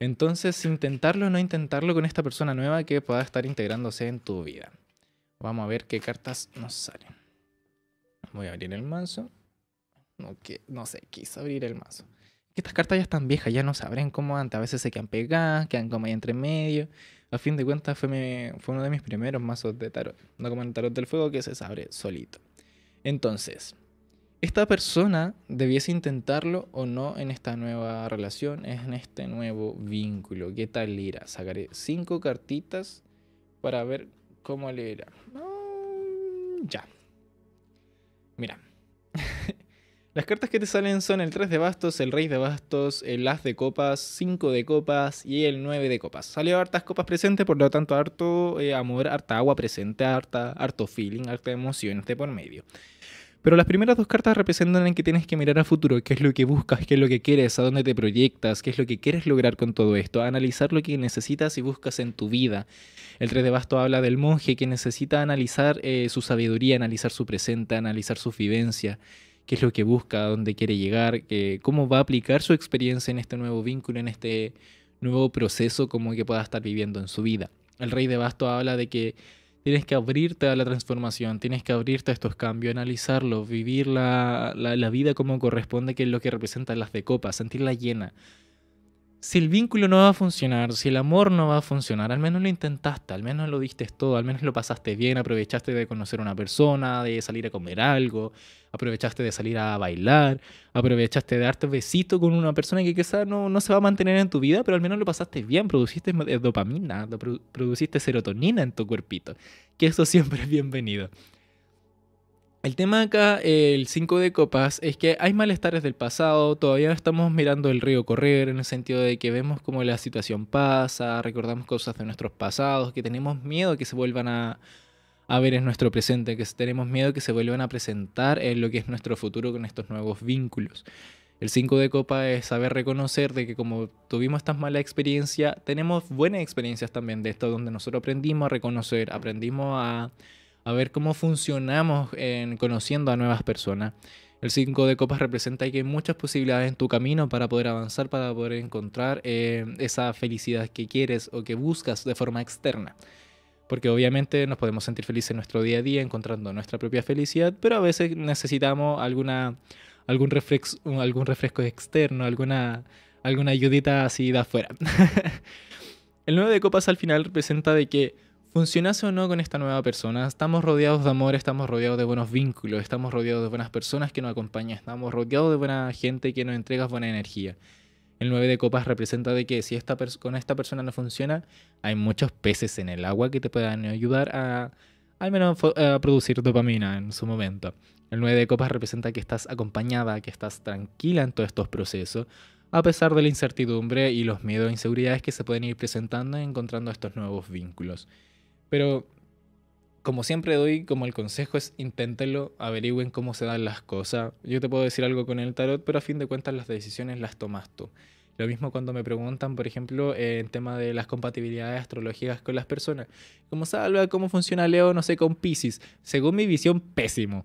Entonces, intentarlo o no intentarlo con esta persona nueva que pueda estar integrándose en tu vida. Vamos a ver qué cartas nos salen. Voy a abrir el mazo. No, que, no sé, quise abrir el mazo. Estas cartas ya están viejas, ya no sabrán cómo antes. A veces se quedan pegadas, quedan como ahí entre medio. A fin de cuentas fue, uno de mis primeros mazos de tarot. No como el tarot del fuego que se abre solito. Entonces, esta persona debiese intentarlo o no en esta nueva relación, en este nuevo vínculo. ¿Qué tal irá? Sacaré cinco cartitas para ver ¿Cómo le era? ya. Mira. Las cartas que te salen son el 3 de bastos, el rey de bastos, el as de copas, 5 de copas y el 9 de copas. Salió hartas copas presentes, por lo tanto harto eh, amor, harta agua presente, harta, harto feeling, harta emoción de por medio. Pero las primeras dos cartas representan en que tienes que mirar a futuro, qué es lo que buscas, qué es lo que quieres, a dónde te proyectas, qué es lo que quieres lograr con todo esto, analizar lo que necesitas y buscas en tu vida. El rey de basto habla del monje que necesita analizar eh, su sabiduría, analizar su presente, analizar su vivencia, qué es lo que busca, a dónde quiere llegar, cómo va a aplicar su experiencia en este nuevo vínculo, en este nuevo proceso como que pueda estar viviendo en su vida. El rey de basto habla de que Tienes que abrirte a la transformación, tienes que abrirte a estos cambios, analizarlos, vivir la, la, vida como corresponde, que es lo que representan las de copas, sentirla llena si el vínculo no va a funcionar, si el amor no va a funcionar, al menos lo intentaste, al menos lo diste todo, al menos lo pasaste bien, aprovechaste de conocer a una persona, de salir a comer algo, aprovechaste de salir a bailar, aprovechaste de darte besito con una persona que quizás no, no, se va a mantener en tu vida, pero al menos lo pasaste bien, produciste eh, dopamina, produciste serotonina en tu cuerpito, que eso siempre es bienvenido. El tema acá, el 5 de copas, es que hay malestares del pasado, todavía estamos mirando el río correr en el sentido de que vemos cómo la situación pasa, recordamos cosas de nuestros pasados, que tenemos miedo que se vuelvan a, ver en nuestro presente, que tenemos miedo que se vuelvan a presentar en lo que es nuestro futuro con estos nuevos vínculos. El 5 de copas es saber reconocer de que como tuvimos estas mala experiencia, tenemos buenas experiencias también de esto, donde nosotros aprendimos a reconocer, aprendimos a a ver cómo funcionamos en conociendo a nuevas personas. El 5 de copas representa que hay muchas posibilidades en tu camino para poder avanzar, para poder encontrar eh, esa felicidad que quieres o que buscas de forma externa. Porque obviamente nos podemos sentir felices en nuestro día a día encontrando nuestra propia felicidad, pero a veces necesitamos alguna, algún, algún refresco externo, alguna, alguna ayudita así de afuera. El 9 de copas al final representa de que funcionase o no con esta nueva persona. Estamos rodeados de amor, estamos rodeados de buenos vínculos, estamos rodeados de buenas personas que nos acompañan, estamos rodeados de buena gente que nos entrega buena energía. El 9 de copas representa de que si esta con esta persona no funciona, hay muchos peces en el agua que te puedan ayudar a al menos a producir dopamina en su momento. El 9 de copas representa que estás acompañada, que estás tranquila en todos estos procesos, a pesar de la incertidumbre y los miedos e inseguridades que se pueden ir presentando encontrando estos nuevos vínculos. Pero como siempre doy como el consejo es inténtenlo, averigüen cómo se dan las cosas. Yo te puedo decir algo con el tarot, pero a fin de cuentas las decisiones las tomas tú. Lo mismo cuando me preguntan, por ejemplo, en tema de las compatibilidades astrológicas con las personas. Como salva, cómo funciona Leo, no sé, con Pisces. Según mi visión, pésimo.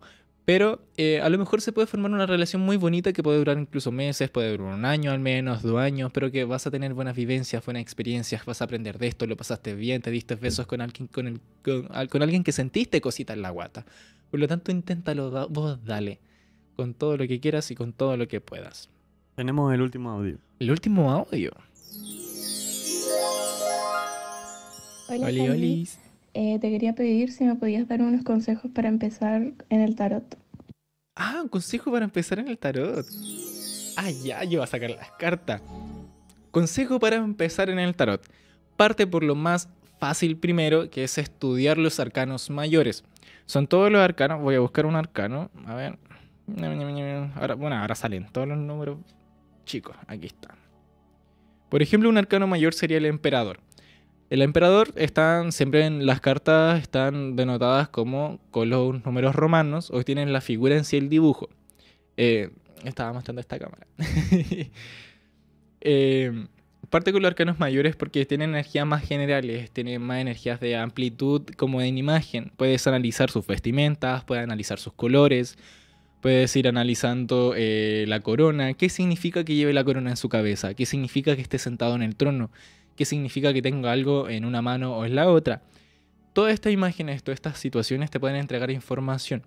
Pero eh, a lo mejor se puede formar una relación muy bonita que puede durar incluso meses, puede durar un año al menos, dos años, pero que vas a tener buenas vivencias, buenas experiencias, vas a aprender de esto, lo pasaste bien, te diste besos con alguien, con, con, alguien que sentiste cositas en la guata. Por lo tanto, inténtalo, vos dale, con todo lo que quieras y con todo lo que puedas. Tenemos el último audio. El último audio. Hola, oli, eh, te quería pedir si me podías dar unos consejos para empezar en el tarot. Ah, un consejo para empezar en el tarot. Ah, ya, yo voy a sacar las cartas. Consejo para empezar en el tarot. Parte por lo más fácil primero, que es estudiar los arcanos mayores. Son todos los arcanos. Voy a buscar un arcano. A ver. bueno, ahora salen todos los números chicos. Aquí están. Por ejemplo, un arcano mayor sería el emperador. El emperador están siempre en las cartas, están denotadas como con los números romanos, o tienen la figura en sí el dibujo. Eh, estaba mostrando esta cámara. Eh, parte con los arcanos mayores porque tienen energías más generales, tienen más energías de amplitud como en imagen. Puedes analizar sus vestimentas, puedes analizar sus colores, puedes ir analizando eh, la corona, qué significa que lleve la corona en su cabeza, qué significa que esté sentado en el trono, qué significa que tenga algo en una mano o en la otra. Todas estas imágenes, todas estas situaciones te pueden entregar información.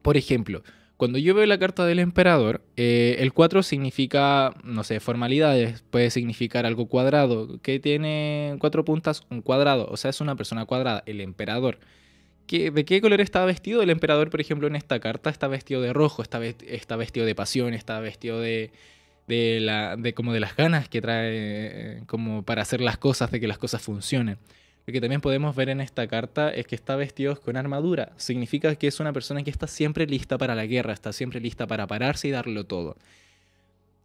Por ejemplo, cuando yo veo la carta del emperador, eh, el 4 significa, no sé, formalidades, puede significar algo cuadrado, que tiene cuatro puntas, un cuadrado, o sea, es una persona cuadrada, el emperador. ¿De qué color está vestido? El emperador, por ejemplo, en esta carta está vestido de rojo, está vestido de pasión, está vestido de, de, la, de como de las ganas que trae eh, como para hacer las cosas, de que las cosas funcionen. Lo que también podemos ver en esta carta es que está vestido con armadura. Significa que es una persona que está siempre lista para la guerra, está siempre lista para pararse y darlo todo.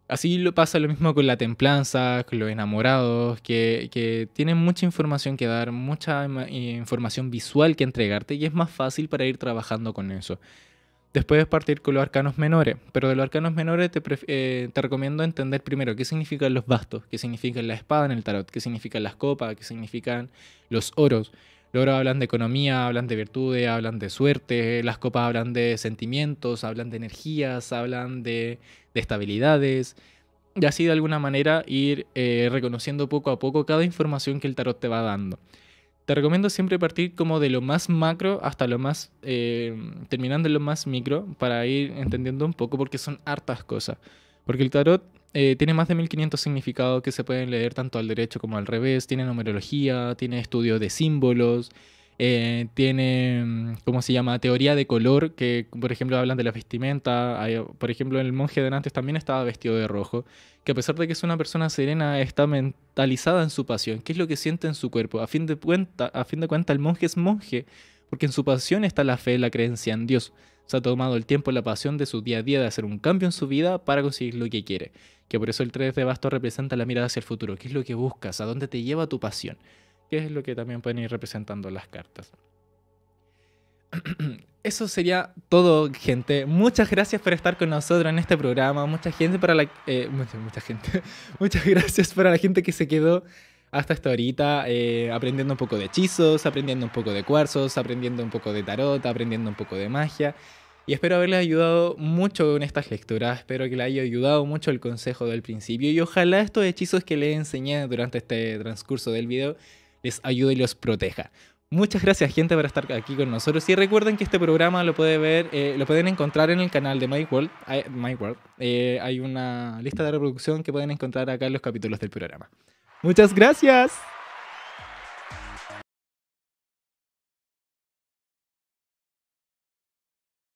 Así lo pasa lo mismo con la templanza, con los enamorados, que, que tienen mucha información que dar, mucha información visual que entregarte y es más fácil para ir trabajando con eso. Después es partir con los arcanos menores, pero de los arcanos menores eh, te, recomiendo entender primero qué significan los bastos, qué significan la espada en el tarot, qué significan las copas, qué significan los oros. Los oros hablan de economía, hablan de virtudes, hablan de suerte, las copas hablan de sentimientos, hablan de energías, hablan de, estabilidades. Y así de alguna manera ir eh, reconociendo poco a poco cada información que el tarot te va dando te recomiendo siempre partir como de lo más macro hasta lo más, eh, terminando en lo más micro para ir entendiendo un poco porque son hartas cosas. Porque el tarot eh, tiene más de 1500 significados que se pueden leer tanto al derecho como al revés, tiene numerología, tiene estudios de símbolos, eh, tiene, mm, ¿cómo se llama? Teoría de color, que por ejemplo hablan de la vestimenta. por ejemplo, el monje de Nantes también estaba vestido de rojo, que a pesar de que es una persona serena, está mentalizada en su pasión. ¿Qué es lo que siente en su cuerpo? A fin de cuenta, a fin de cuenta el monje es monje, porque en su pasión está la fe, la creencia en Dios. Se ha tomado el tiempo, la pasión de su día a día de hacer un cambio en su vida para conseguir lo que quiere. Que por eso el 3 de basto representa la mirada hacia el futuro. ¿Qué es lo que buscas? ¿A dónde te lleva tu pasión? que es lo que también pueden ir representando las cartas. Eso sería todo, gente. Muchas gracias por estar con nosotros en este programa. Mucha gente para la... Eh, mucha, gente. Muchas gracias para la gente que se quedó hasta esta ahorita eh, aprendiendo un poco de hechizos, aprendiendo un poco de cuarzos, aprendiendo un poco de tarot, aprendiendo un poco de magia. Y espero haberles ayudado mucho en estas lecturas, espero que les haya ayudado mucho el consejo del principio y ojalá estos hechizos que les enseñé durante este transcurso del video les ayude y los proteja. Muchas gracias gente por estar aquí con nosotros y recuerden que este programa lo puede ver, eh, lo pueden encontrar en el canal de MyWorld. My World. Eh, hay una lista de reproducción que pueden encontrar acá en los capítulos del programa. Muchas gracias.